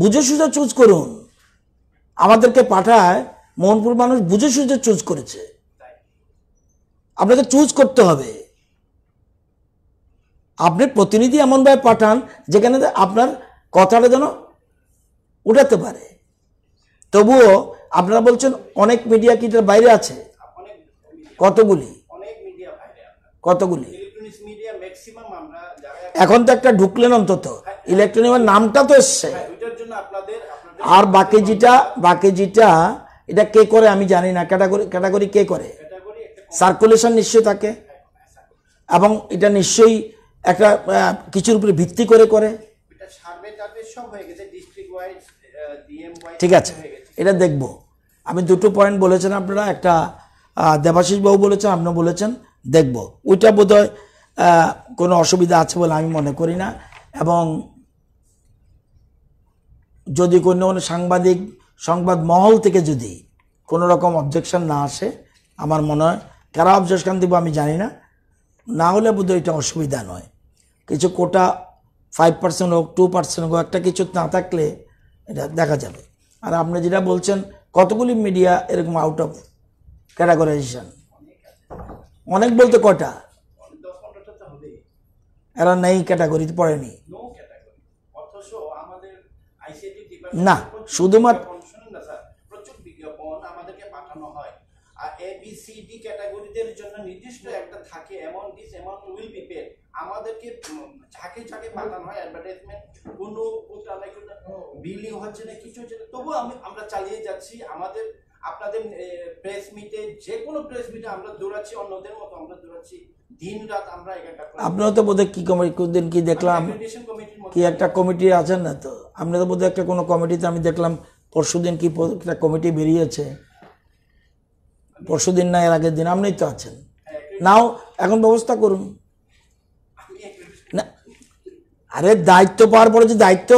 বুঝে সুঝে চুজ করুন আমাদেরকে পাঠায় মোহনপুর মানুষ বুঝে সুঝে চুজ করেছে আপনাকে চুজ করতে হবে আপনি প্রতিনিধি এমনভাবে পাঠান যেখানে আপনার কথাটা যেন উঠাতে পারে তবুও আপনারা বলছেন অনেক মিডিয়া কি বাইরে আছে কতগুলি কতগুলি এখন তো একটা ঢুকলেন অন্তত ইলেকট্রনিকের হ্যাঁ, হ্যাঁ। নামটা তো এসছে হ্যাঁ, আর বাকি যেটা বাকি যেটা এটা কে করে আমি জানি না ক্যাটাগরি ক্যাটাগরি কে করে সার্কুলেশন নিশ্চয়ই থাকে এবং এটা নিশ্চয়ই একটা কিছুর উপরে ভিত্তি করে করে ঠিক আছে এটা দেখব আমি দুটো পয়েন্ট বলেছেন আপনারা একটা দেবাশিসবাবু বলেছেন আপনি বলেছেন দেখব ওইটা বোধহয় কোনো অসুবিধা আছে বলে আমি মনে করি না এবং যদি কোনো সাংবাদিক সংবাদ মহল থেকে যদি কোনো রকম অবজেকশন না আসে আমার মনে হয় কারা অবজেকশন দেবো আমি জানি না না হলে বোধহয় এটা অসুবিধা নয় কিছু কোটা ফাইভ পার্সেন্ট হোক টু পার্সেন্ট হোক একটা কিছু না থাকলে এটা দেখা যাবে আর আপনি যেটা বলছেন কতগুলি মিডিয়া এরকম আউট অফ ক্যাটাগরাইজেশন অনেক বলতে কটা এরা নেই ক্যাটাগরিতে পড়েনি না শুধুমাত্র এবিসিডি ক্যাটাগরিদের জন্য নির্দিষ্ট একটা থাকে অ্যামাউন্ট উইল আমাদেরকে পাঠানো হয় অ্যাডভার্টাইজমেন্ট কোনো বিলিং না কিছু হচ্ছে না তবুও আমি আমরা চালিয়ে যাচ্ছি আমাদের আপনাদের প্রেস মিটে যে কোনো প্রেস মিটে আমরা দৌড়াচ্ছি অন্যদের মতো আমরা দৌড়াচ্ছি দিন রাত আমরা আপনারা তো বোধহয় কি কমিটি কি দেখলাম কি একটা কমিটি আছেন না তো তো বোধহয় একটা কোনো কমিটিতে আমি দেখলাম পরশু দিন কি একটা কমিটি বেরিয়েছে পরশু দিন না এর আগের দিন আপনি তো আছেন নাও এখন ব্যবস্থা করুন না আরে দায়িত্ব পাওয়ার পরে যে দায়িত্ব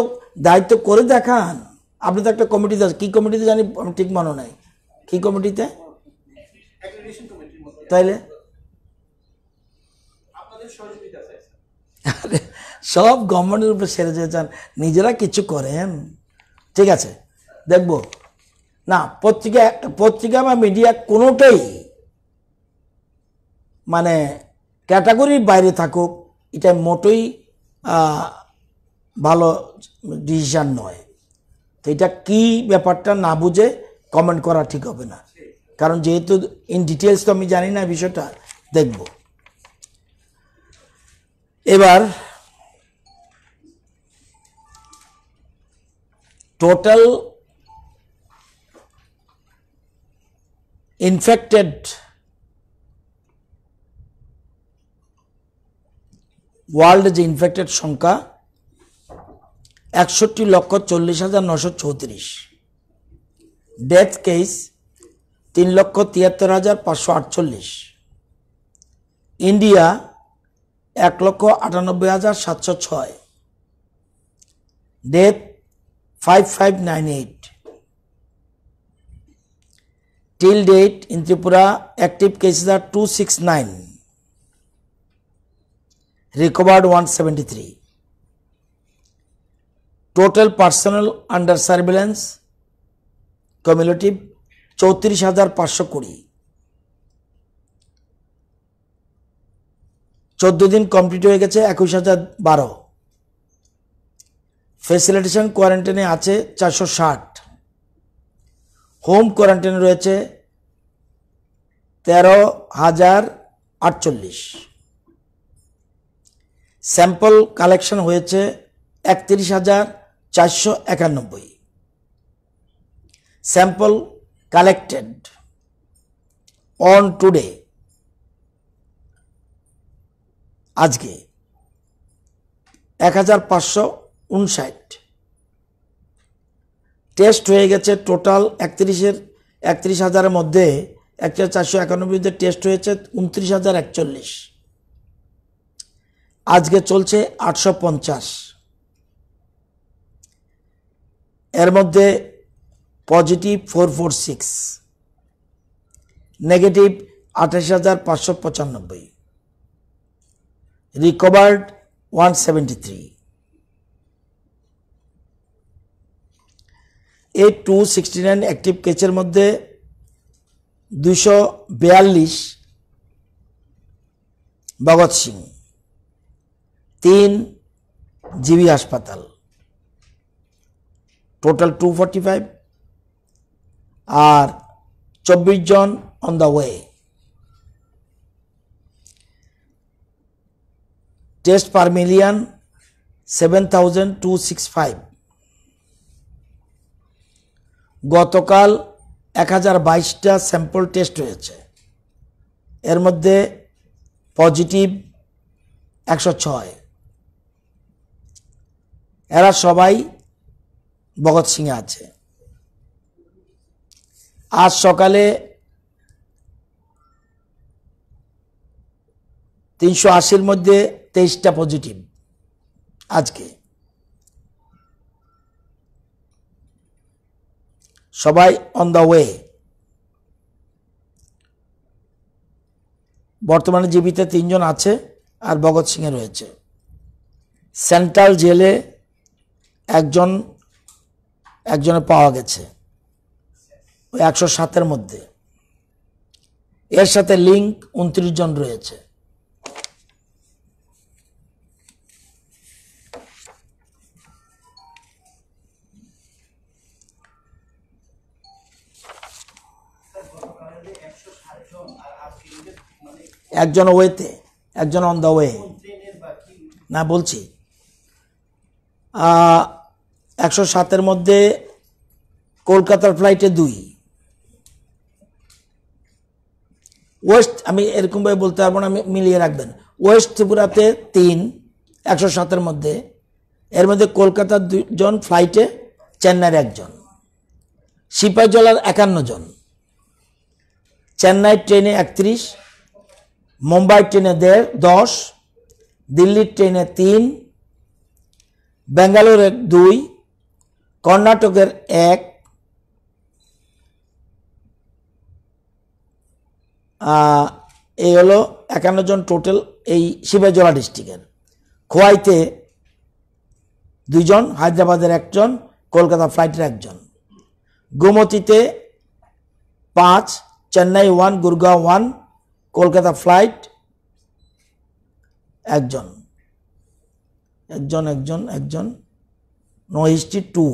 দায়িত্ব করে দেখান আপনি তো একটা কমিটিতে আছে কী কমিটিতে জানি ঠিক মনে নাই কি কমিটিতে তাইলে সব গভর্নমেন্টের উপরে সেরে যেতে চান নিজেরা কিছু করেন ঠিক আছে দেখব না পত্রিকা পত্রিকা বা মিডিয়া কোনোটাই মানে ক্যাটাগরির বাইরে থাকুক এটা মোটেই ভালো ডিসিশান নয় তো এটা কী ব্যাপারটা না বুঝে কমেন্ট করা ঠিক হবে না কারণ যেহেতু ইন ডিটেলস তো আমি জানি না বিষয়টা দেখব এবার টোটাল ইনফেক্টেড ওয়ার্ল্ড যে ইনফেক্টেড সংখ্যা একষট্টি লক্ষ চল্লিশ হাজার নশো চৌত্রিশ ডেথ কেস তিন লক্ষ তিয়াত্তর হাজার পাঁচশো আটচল্লিশ ইন্ডিয়া এক লক্ষ আটানব্বই হাজার সাতশো ছয় death five five nine eight till date in Tripura active cases আর two six nine recovered one seventy three total personal under surveillance কমিউনিটিভ চৌত্রিশ হাজার পাঁচশো কুড়ি চোদ্দ দিন কমপ্লিট হয়ে গেছে একুশ হাজার বারো ফেসিলিটেশন কোয়ারেন্টাইনে আছে চারশো ষাট হোম কোয়ারেন্টাইনে রয়েছে তেরো হাজার আটচল্লিশ স্যাম্পল কালেকশন হয়েছে একত্রিশ হাজার চারশো একানব্বই sample collected on today আজকে এক হাজার পাঁচশো উনষাট টেস্ট হয়ে গেছে টোটাল একত্রিশের একত্রিশ হাজারের মধ্যে একটা চারশো একানব্বইতে টেস্ট হয়েছে উনত্রিশ হাজার একচল্লিশ আজকে চলছে আটশো পঞ্চাশ এর মধ্যে positive four four six negative আঠাশ হাজার পাঁচশো পঁচানব্বই রিকভার্ড ওয়ান সেভেন্টি থ্রি এই টু সিক্সটি নাইন অ্যাক্টিভ কেচের মধ্যে দুশো বিয়াল্লিশ ভগৎ সিং তিন জিবি হাসপাতাল টোটাল টু ফর্টি ফাইভ আর চব্বিশ জন on the way test per million seven thousand two six five গতকাল এক হাজার বাইশটা স্যাম্পল টেস্ট হয়েছে এর মধ্যে পজিটিভ একশো ছয় এরা সবাই ভগৎ সিং আছে আজ সকালে তিনশো আশির মধ্যে তেইশটা পজিটিভ আজকে সবাই অন দ্য ওয়ে বর্তমানে জীবিতে তিনজন আছে আর ভগৎ সিংয়ে রয়েছে সেন্ট্রাল জেলে একজন একজনে পাওয়া গেছে ওই একশো সাতের মধ্যে এর সাথে লিঙ্ক উনত্রিশ জন রয়েছে একজন ওয়েতে একজন অন দ্য ওয়ে না বলছি একশো সাতের মধ্যে কলকাতার ফ্লাইটে দুই ওয়েস্ট আমি এরকমভাবে বলতে পারবো না মিলিয়ে রাখবেন ওয়েস্ট ত্রিপুরাতে তিন একশো সাতের মধ্যে এর মধ্যে কলকাতার দুজন ফ্লাইটে চেন্নাইয়ের একজন জলার একান্ন জন চেন্নাই ট্রেনে একত্রিশ মুম্বাই ট্রেনে দেড় দশ দিল্লির ট্রেনে তিন ব্যাঙ্গালোরের দুই কর্ণাটকের এক এই হলো একান্ন জন টোটাল এই শিবাজলা ডিস্ট্রিক্টের খোয়াইতে দুইজন হায়দ্রাবাদের একজন কলকাতা ফ্লাইটের একজন গোমতিতে পাঁচ Chennai one Gurgaon one Kolkata flight একজন একজন একজন একজন নহিস্টি two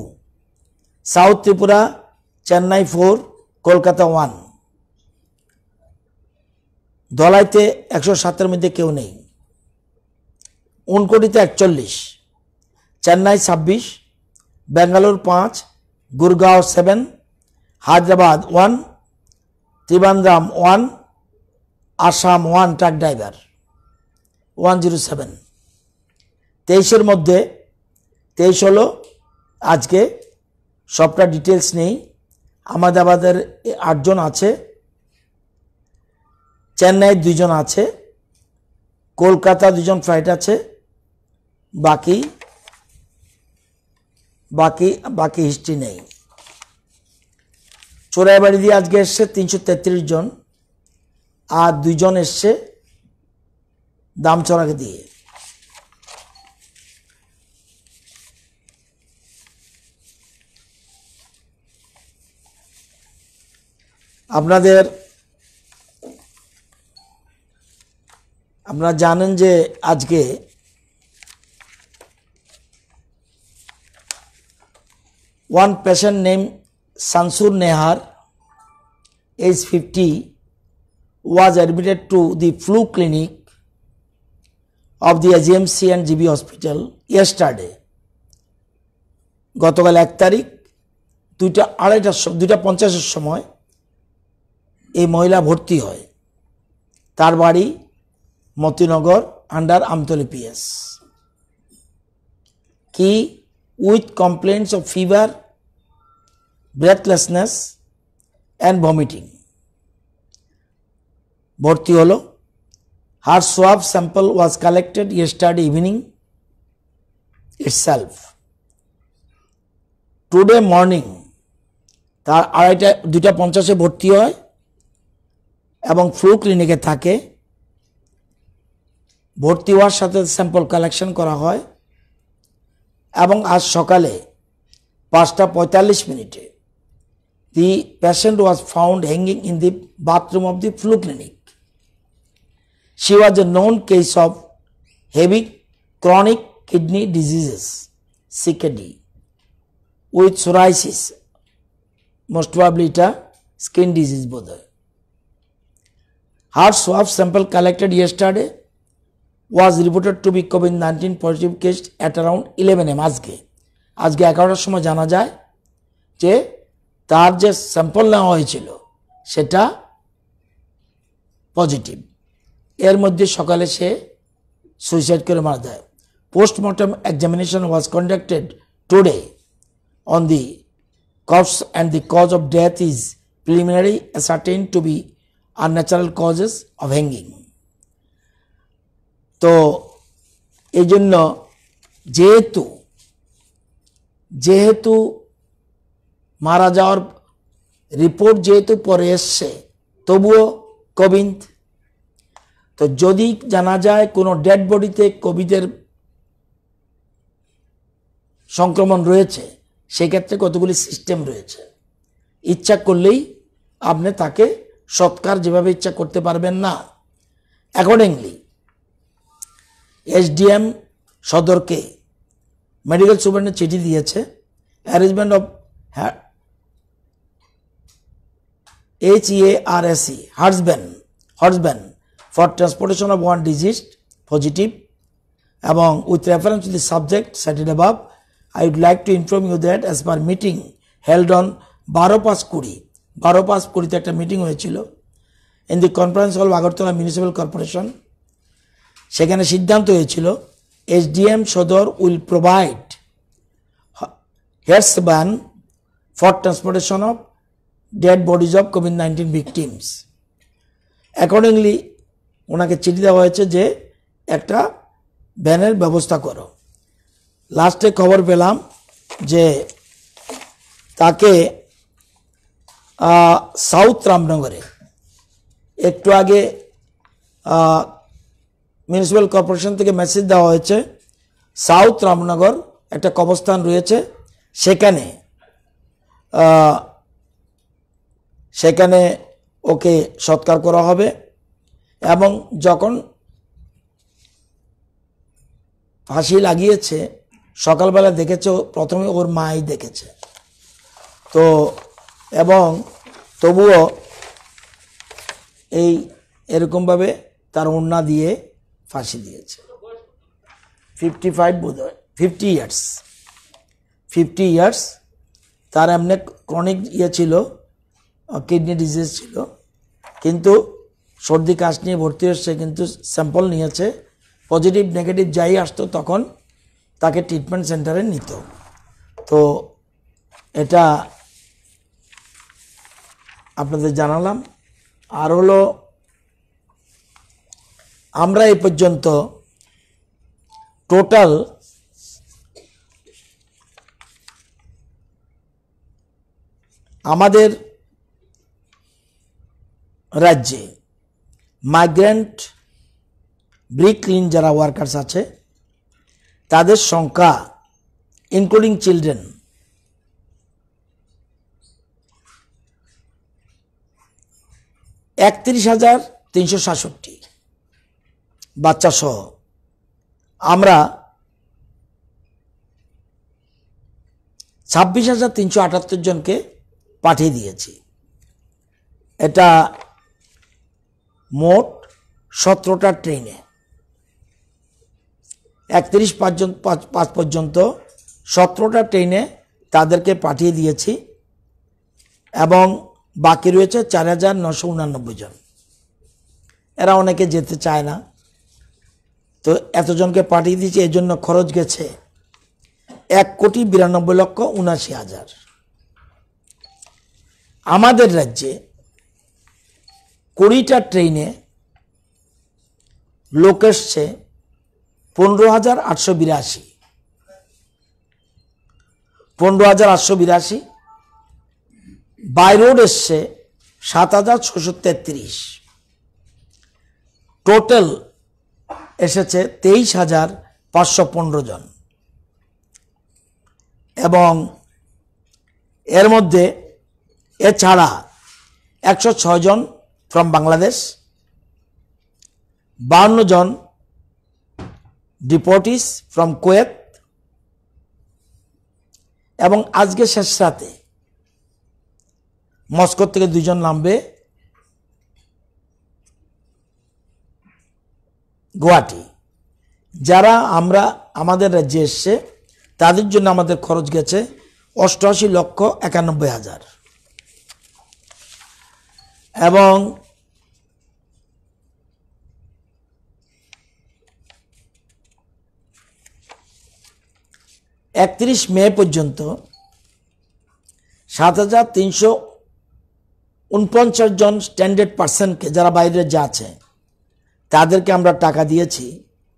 south Tripura Chennai four Kolkata one দলাইতে একশো সাতের মধ্যে কেউ নেই উনকোটিতে একচল্লিশ চেন্নাই ছাব্বিশ বেঙ্গালুর পাঁচ Gurgaon seven Hyderabad one Trivandrum one Assam one truck driver one zero seven তেইশের মধ্যে তেইশ হলো আজকে সবটা ডিটেলস নেই আমাদের আটজন আছে চেন্নাই দুইজন আছে কলকাতা দুজন ফ্লাইট আছে বাকি বাকি বাকি হিস্ট্রি নেই চোরাইবাড়ি দিয়ে আজকে এসছে তিনশো তেত্রিশ জন আর দুইজন এসছে দামচড়াকে দিয়ে আপনাদের আপনারা জানেন যে আজকে ওয়ান পেশেন্ট নেম সানসুর নেহার age fifty was admitted to the flu clinic of the AGMC and GB hospital yesterday গতকাল এক তারিখ দুইটা আড়াইটার সময় দুইটা পঞ্চাশের সময় এই মহিলা ভর্তি হয় তার বাড়ি মতিনগর আন্ডার আমতলি পিএস কি with complaints of fever breathlessness and vomiting ভর্তি হলো her swab sample was collected yesterday evening self today morning তার আড়াইটা দুইটা পঞ্চাশে ভর্তি হয় এবং ফ্লু ক্লিনিকে থাকে ভর্তি হওয়ার সাথে স্যাম্পল কালেকশন করা হয় এবং আজ সকালে পাঁচটা পঁয়তাল্লিশ মিনিটে the patient was found hanging in the bathroom of the flu clinic she was a known case of heavy chronic kidney diseases CKD with psoriasis most probably এটা স্কিন ডিজিজ বোধ হয় her swab sample collected yesterday was reported to be covid nineteen positive case at around eleven AM আজকে আজকে এগারোটার সময় জানা যায় যে তার যে স্যাম্পল নেওয়া হয়েছিল সেটা পজিটিভ এর মধ্যে সকালে সে সুইসাইড করে মারা যায় postmortem examination was conducted today on the corpse and the cause of death is preliminary ascertain to be unnatural causes of hanging তো এই জন্য যেহেতু যেহেতু মারা যাওয়ার রিপোর্ট যেহেতু পরে এসছে তবুও কবিন্দ তো যদি জানা যায় কোনো ডেড বডিতে কোভিডের সংক্রমণ রয়েছে সেক্ষেত্রে কতগুলি সিস্টেম রয়েছে ইচ্ছা করলেই আপনি তাকে সৎকার যেভাবে ইচ্ছা করতে পারবেন না অ্যাকর্ডিংলি এসডিএম সদরকে মেডিকেল সুপারিনের চিঠি দিয়েছে arrangement of H E A R S E hearse van hearse van for transportation of one disease positive এবং with reference to the subject cited above I would like to inform you that as per meeting held on বারো পাঁচ কুড়ি বারো পাঁচ কুড়িতে একটা meeting হয়েছিল in the conference hall Agartala municipal corporation সেখানে সিদ্ধান্ত হয়েছিল SDM Sadar will provide hearse van for transportation of dead bodies of covid nineteen victims accordingly ওনাকে চিঠি দেওয়া হয়েছে যে একটা ব্যানের ব্যবস্থা করো লাস্টে খবর পেলাম যে তাকে সাউথ রামনগরে একটু আগে মিউনিসিপ্যাল কর্পোরেশন থেকে মেসেজ দেওয়া হয়েছে সাউথ রামনগর একটা কবরস্থান রয়েছে সেখানে সেখানে ওকে সৎকার করা হবে এবং যখন ফাঁসি লাগিয়েছে সকালবেলা দেখেছে প্রথমে ওর মাই দেখেছে তো এবং তবুও এই এরকমভাবে তার ওড়না দিয়ে ফাঁসি দিয়েছে ফিফটি ফাইভ বোধ হয় ফিফটি ইয়ার্স ফিফটি ইয়ার্স তার এমনি ক্রনিক ইয়ে ছিল কিডনি ডিজিজ ছিল কিন্তু সর্দি কাশ নিয়ে ভর্তি হচ্ছে কিন্তু স্যাম্পল নিয়েছে পজিটিভ নেগেটিভ যাই আসতো তখন তাকে ট্রিটমেন্ট সেন্টারে নিত তো এটা আপনাদের জানালাম আর হলো আমরা এ পর্যন্ত টোটাল আমাদের রাজ্যে মাইগ্রেন্ট ব্রিক ক্লিন যারা ওয়ার্কার্স আছে তাদের সংখ্যা ইনক্লুডিং চিলড্রেন একত্রিশ হাজার তিনশো সাতষট্টি বাচ্চাসহ আমরা ছাব্বিশ হাজার তিনশো আটাত্তর জনকে পাঠিয়ে দিয়েছি এটা মোট সতেরোটা ট্রেনে একত্রিশ পর্যন্ত পাঁচ পর্যন্ত সতেরোটা ট্রেনে তাদেরকে পাঠিয়ে দিয়েছি এবং বাকি রয়েছে চার হাজার নশো উনানব্বই জন এরা অনেকে যেতে চায় না তো এতজনকে পাঠিয়ে দিয়েছে এর জন্য খরচ গেছে এক কোটি বিরানব্বই লক্ষ উনাশি হাজার আমাদের রাজ্যে কুড়িটা ট্রেনে লোক এসছে পনেরো হাজার আটশো বিরাশি পনেরো হাজার আটশো বিরাশি বাই রোড এসছে সাত হাজার ছশো তেত্রিশ টোটাল এসেছে তেইশ হাজার পাঁচশো পনেরো জন এবং এর মধ্যে এছাড়া একশো জন ফ্রম বাংলাদেশ বাউন্ন জন ডিপোর্টিস ফ্রম কুয়েত এবং আজকে শেষ রাতে মস্কো থেকে দুজন নামবে গুয়াহাটি যারা আমরা আমাদের রাজ্যে এসছে তাদের জন্য আমাদের খরচ গেছে অষ্টআশি লক্ষ একানব্বই হাজার এবং একত্রিশ মে পর্যন্ত সাত হাজার তিনশো উনপঞ্চাশ জন স্ট্যান্ডার্ড পার্সনকে যারা বাইরে যা আছে তাদেরকে আমরা টাকা দিয়েছি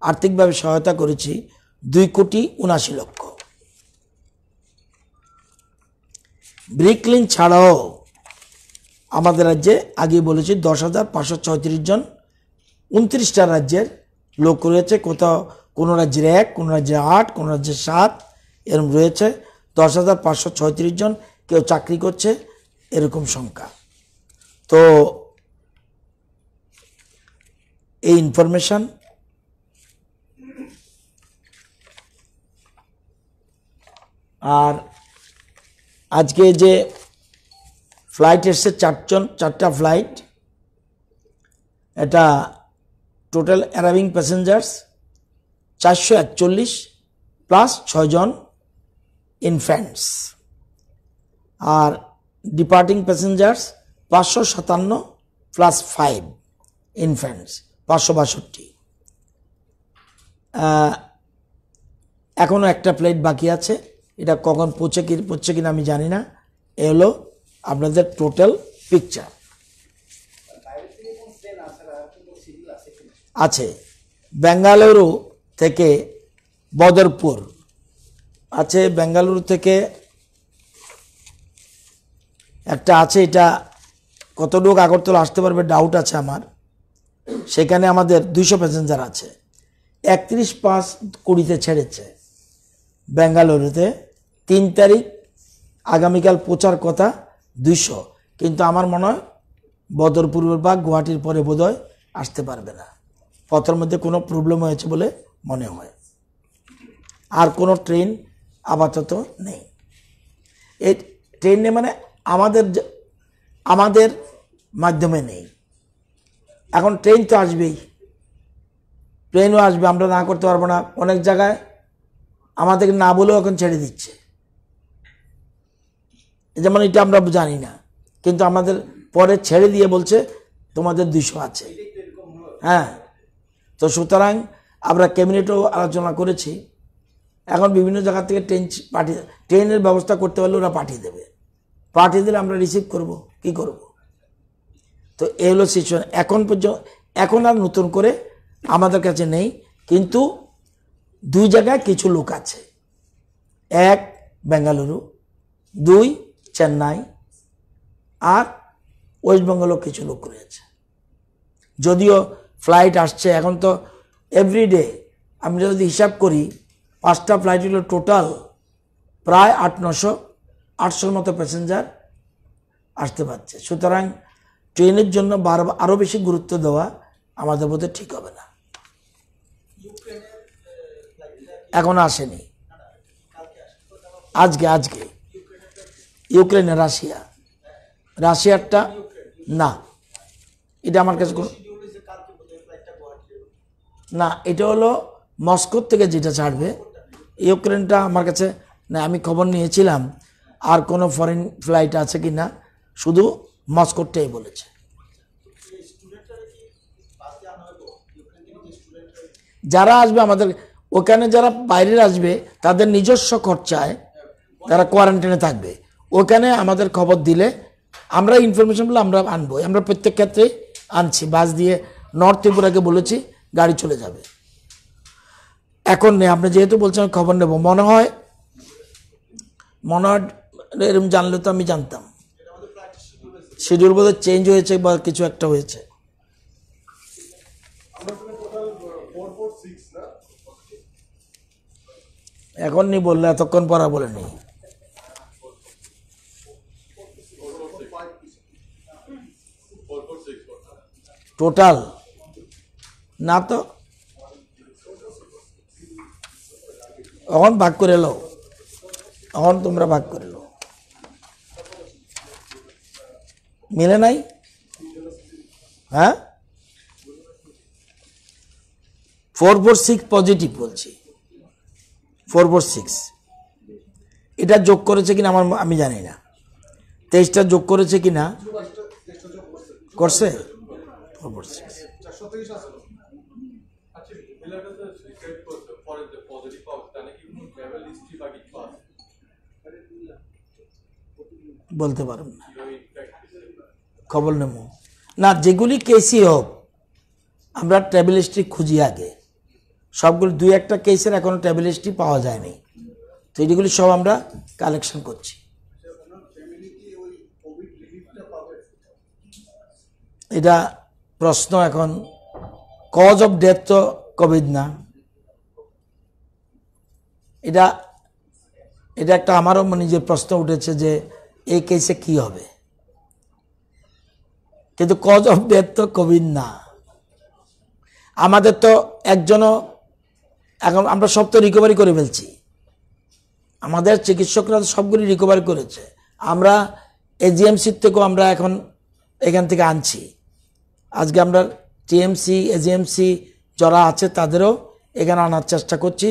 আর্থিকভাবে সহায়তা করেছি দুই কোটি উনাশি লক্ষ ব্রিকলিন ছাড়াও আমাদের রাজ্যে আগে বলেছি দশ হাজার পাঁচশো ছয়ত্রিশ জন উনত্রিশটা রাজ্যের লোক রয়েছে কোথাও কোনো রাজ্যের এক কোনো রাজ্যে আট কোনো রাজ্যে সাত এরম রয়েছে দশ হাজার পাঁচশো ছয়ত্রিশ জন কেউ চাকরি করছে এরকম সংখ্যা তো এই ইনফরমেশান আর আজকে যে ফ্লাইট এসছে চারজন চারটা ফ্লাইট এটা টোটাল অ্যারাইভিং প্যাসেঞ্জার্স চারশো একচল্লিশ প্লাস ছজন ইনফ্যান্টস আর ডিপার্টিং প্যাসেঞ্জার্স পাঁচশো সাতান্ন প্লাস ফাইভ ইনফ্যান্টস পাঁচশো বাষট্টি এখনও একটা প্লেট বাকি আছে এটা কখন পচে কি পড়ছে কিনা আমি জানি না এ হলো আপনাদের টোটাল পিকচার আছে বেঙ্গালুরু থেকে বদরপুর আছে বেঙ্গালুরু থেকে একটা আছে এটা কতটুকু আগরতলা আসতে পারবে ডাউট আছে আমার সেখানে আমাদের দুইশো প্যাসেঞ্জার আছে একত্রিশ পাঁচ কুড়িতে ছেড়েছে বেঙ্গালুরুতে তিন তারিখ আগামীকাল পৌঁছার কথা দুইশো কিন্তু আমার মনে হয় বদরপুরের বা গুয়াহাটির পরে বোধহয় আসতে পারবে না পথের মধ্যে কোনো প্রবলেম হয়েছে বলে মনে হয় আর কোনো ট্রেন আপাতত নেই এই ট্রেন মানে আমাদের আমাদের মাধ্যমে নেই এখন ট্রেন তো আসবেই ট্রেনও আসবে আমরা না করতে পারবো না অনেক জায়গায় আমাদের না বলেও এখন ছেড়ে দিচ্ছে যেমন এটা আমরা জানি না কিন্তু আমাদের পরে ছেড়ে দিয়ে বলছে তোমাদের দুশো আছে হ্যাঁ তো সুতরাং আমরা ক্যাবিনেটও আলোচনা করেছি এখন বিভিন্ন জায়গা থেকে ট্রেন পাঠিয়ে ট্রেনের ব্যবস্থা করতে পারলে ওরা পাঠিয়ে দেবে পাঠিয়ে দিলে আমরা রিসিভ করব কি করব। তো এ হলো সিচুয়েশন এখন পর্যন্ত এখন আর নতুন করে আমাদের কাছে নেই কিন্তু দুই জায়গায় কিছু লোক আছে এক বেঙ্গালুরু দুই চেন্নাই আর ওয়েস্ট বেঙ্গলও কিছু লোক রয়েছে যদিও ফ্লাইট আসছে এখন তো এভরিডে আমি যদি হিসাব করি পাঁচটা ফ্লাইট হলো টোটাল প্রায় আট নশো আটশোর মতো প্যাসেঞ্জার আসতে পারছে সুতরাং ট্রেনের জন্য বারবার আরও বেশি গুরুত্ব দেওয়া আমাদের মধ্যে ঠিক হবে না এখন আসেনি আজকে আজকে ইউক্রেনে রাশিয়া রাশিয়ারটা না এটা আমার কাছে না এটা হলো মস্কো থেকে যেটা ছাড়বে ইউক্রেনটা আমার কাছে না আমি খবর নিয়েছিলাম আর কোনো ফরেন ফ্লাইট আছে কি না শুধু মস্কোরটাই বলেছে যারা আসবে আমাদের ওখানে যারা বাইরের আসবে তাদের নিজস্ব খরচায় তারা কোয়ারেন্টাইনে থাকবে ওখানে আমাদের খবর দিলে আমরা ইনফরমেশনগুলো আমরা আনবো আমরা প্রত্যেক ক্ষেত্রেই আনছি বাস দিয়ে নর্থ ত্রিপুরাকে বলেছি গাড়ি চলে যাবে এখন নেই আপনি যেহেতু বলছেন খবর নেব মনে হয় মনে হয় এরম জানলে তো আমি জানতাম শিডিউল বোধ চেঞ্জ হয়েছে বা কিছু একটা হয়েছে এখন নি বললে এতক্ষণ পরা নি টোটাল না তো এখন ভাগ করে লো এখন তোমরা ভাগ করে লো মিলে নাই হ্যাঁ ফোর ফোর সিক্স পজিটিভ বলছি ফোর ফোর সিক্স এটা যোগ করেছে কিনা আমার আমি জানি না তেইশটা যোগ করেছে কিনা করছে ফোর ফোর সিক্স বলতে পারবেন না খবর নেব না যেগুলি কেসই হোক আমরা ট্যাবলেটটি খুঁজি আগে সবগুলি দুই একটা কেসের এখনও ট্যাবলেটটি পাওয়া যায়নি তো এইগুলি সব আমরা কালেকশন করছি এটা প্রশ্ন এখন কজ অফ ডেথ তো কোভিড না এটা এটা একটা আমারও নিজের প্রশ্ন উঠেছে যে এই কেসে কি হবে কিন্তু কজ অফ ডেথ তো কবির না আমাদের তো একজনও এখন আমরা সব তো রিকভারি করে ফেলছি আমাদের চিকিৎসকরা সবগুলি রিকভারি করেছে আমরা এজিএমসি থেকেও আমরা এখন এখান থেকে আনছি আজকে আমরা টিএমসি এজিএমসি যারা আছে তাদেরও এখানে আনার চেষ্টা করছি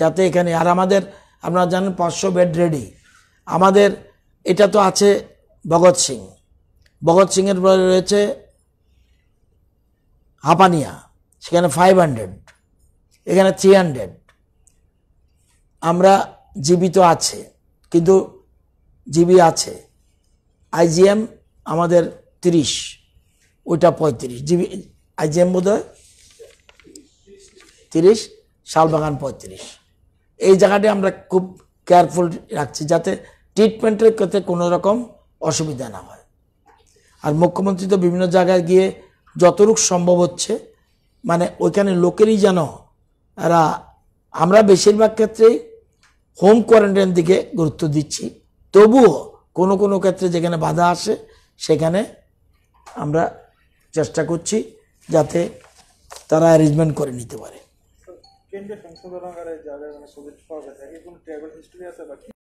যাতে এখানে আর আমাদের আপনারা জানেন পাঁচশো বেড রেডি আমাদের এটা তো আছে ভগৎ সিং ভগৎ সিংয়ের পরে রয়েছে হাপানিয়া সেখানে ফাইভ হান্ড্রেড এখানে থ্রি হান্ড্রেড আমরা জীবিত আছে কিন্তু জিবি আছে আইজিএম আমাদের তিরিশ ওইটা পঁয়ত্রিশ জিবি আইজিএম বোধ হয় তিরিশ শালবাগান পঁয়ত্রিশ এই জায়গাটি আমরা খুব কেয়ারফুল রাখছি যাতে ট্রিটমেন্টের ক্ষেত্রে কোনো রকম অসুবিধা না হয় আর মুখ্যমন্ত্রী তো বিভিন্ন জায়গায় গিয়ে যতটুক সম্ভব হচ্ছে মানে ওইখানে লোকেরই যেন এরা আমরা বেশিরভাগ ক্ষেত্রেই হোম কোয়ারেন্টাইন দিকে গুরুত্ব দিচ্ছি তবুও কোনো কোনো ক্ষেত্রে যেখানে বাধা আসে সেখানে আমরা চেষ্টা করছি যাতে তারা অ্যারেঞ্জমেন্ট করে নিতে পারে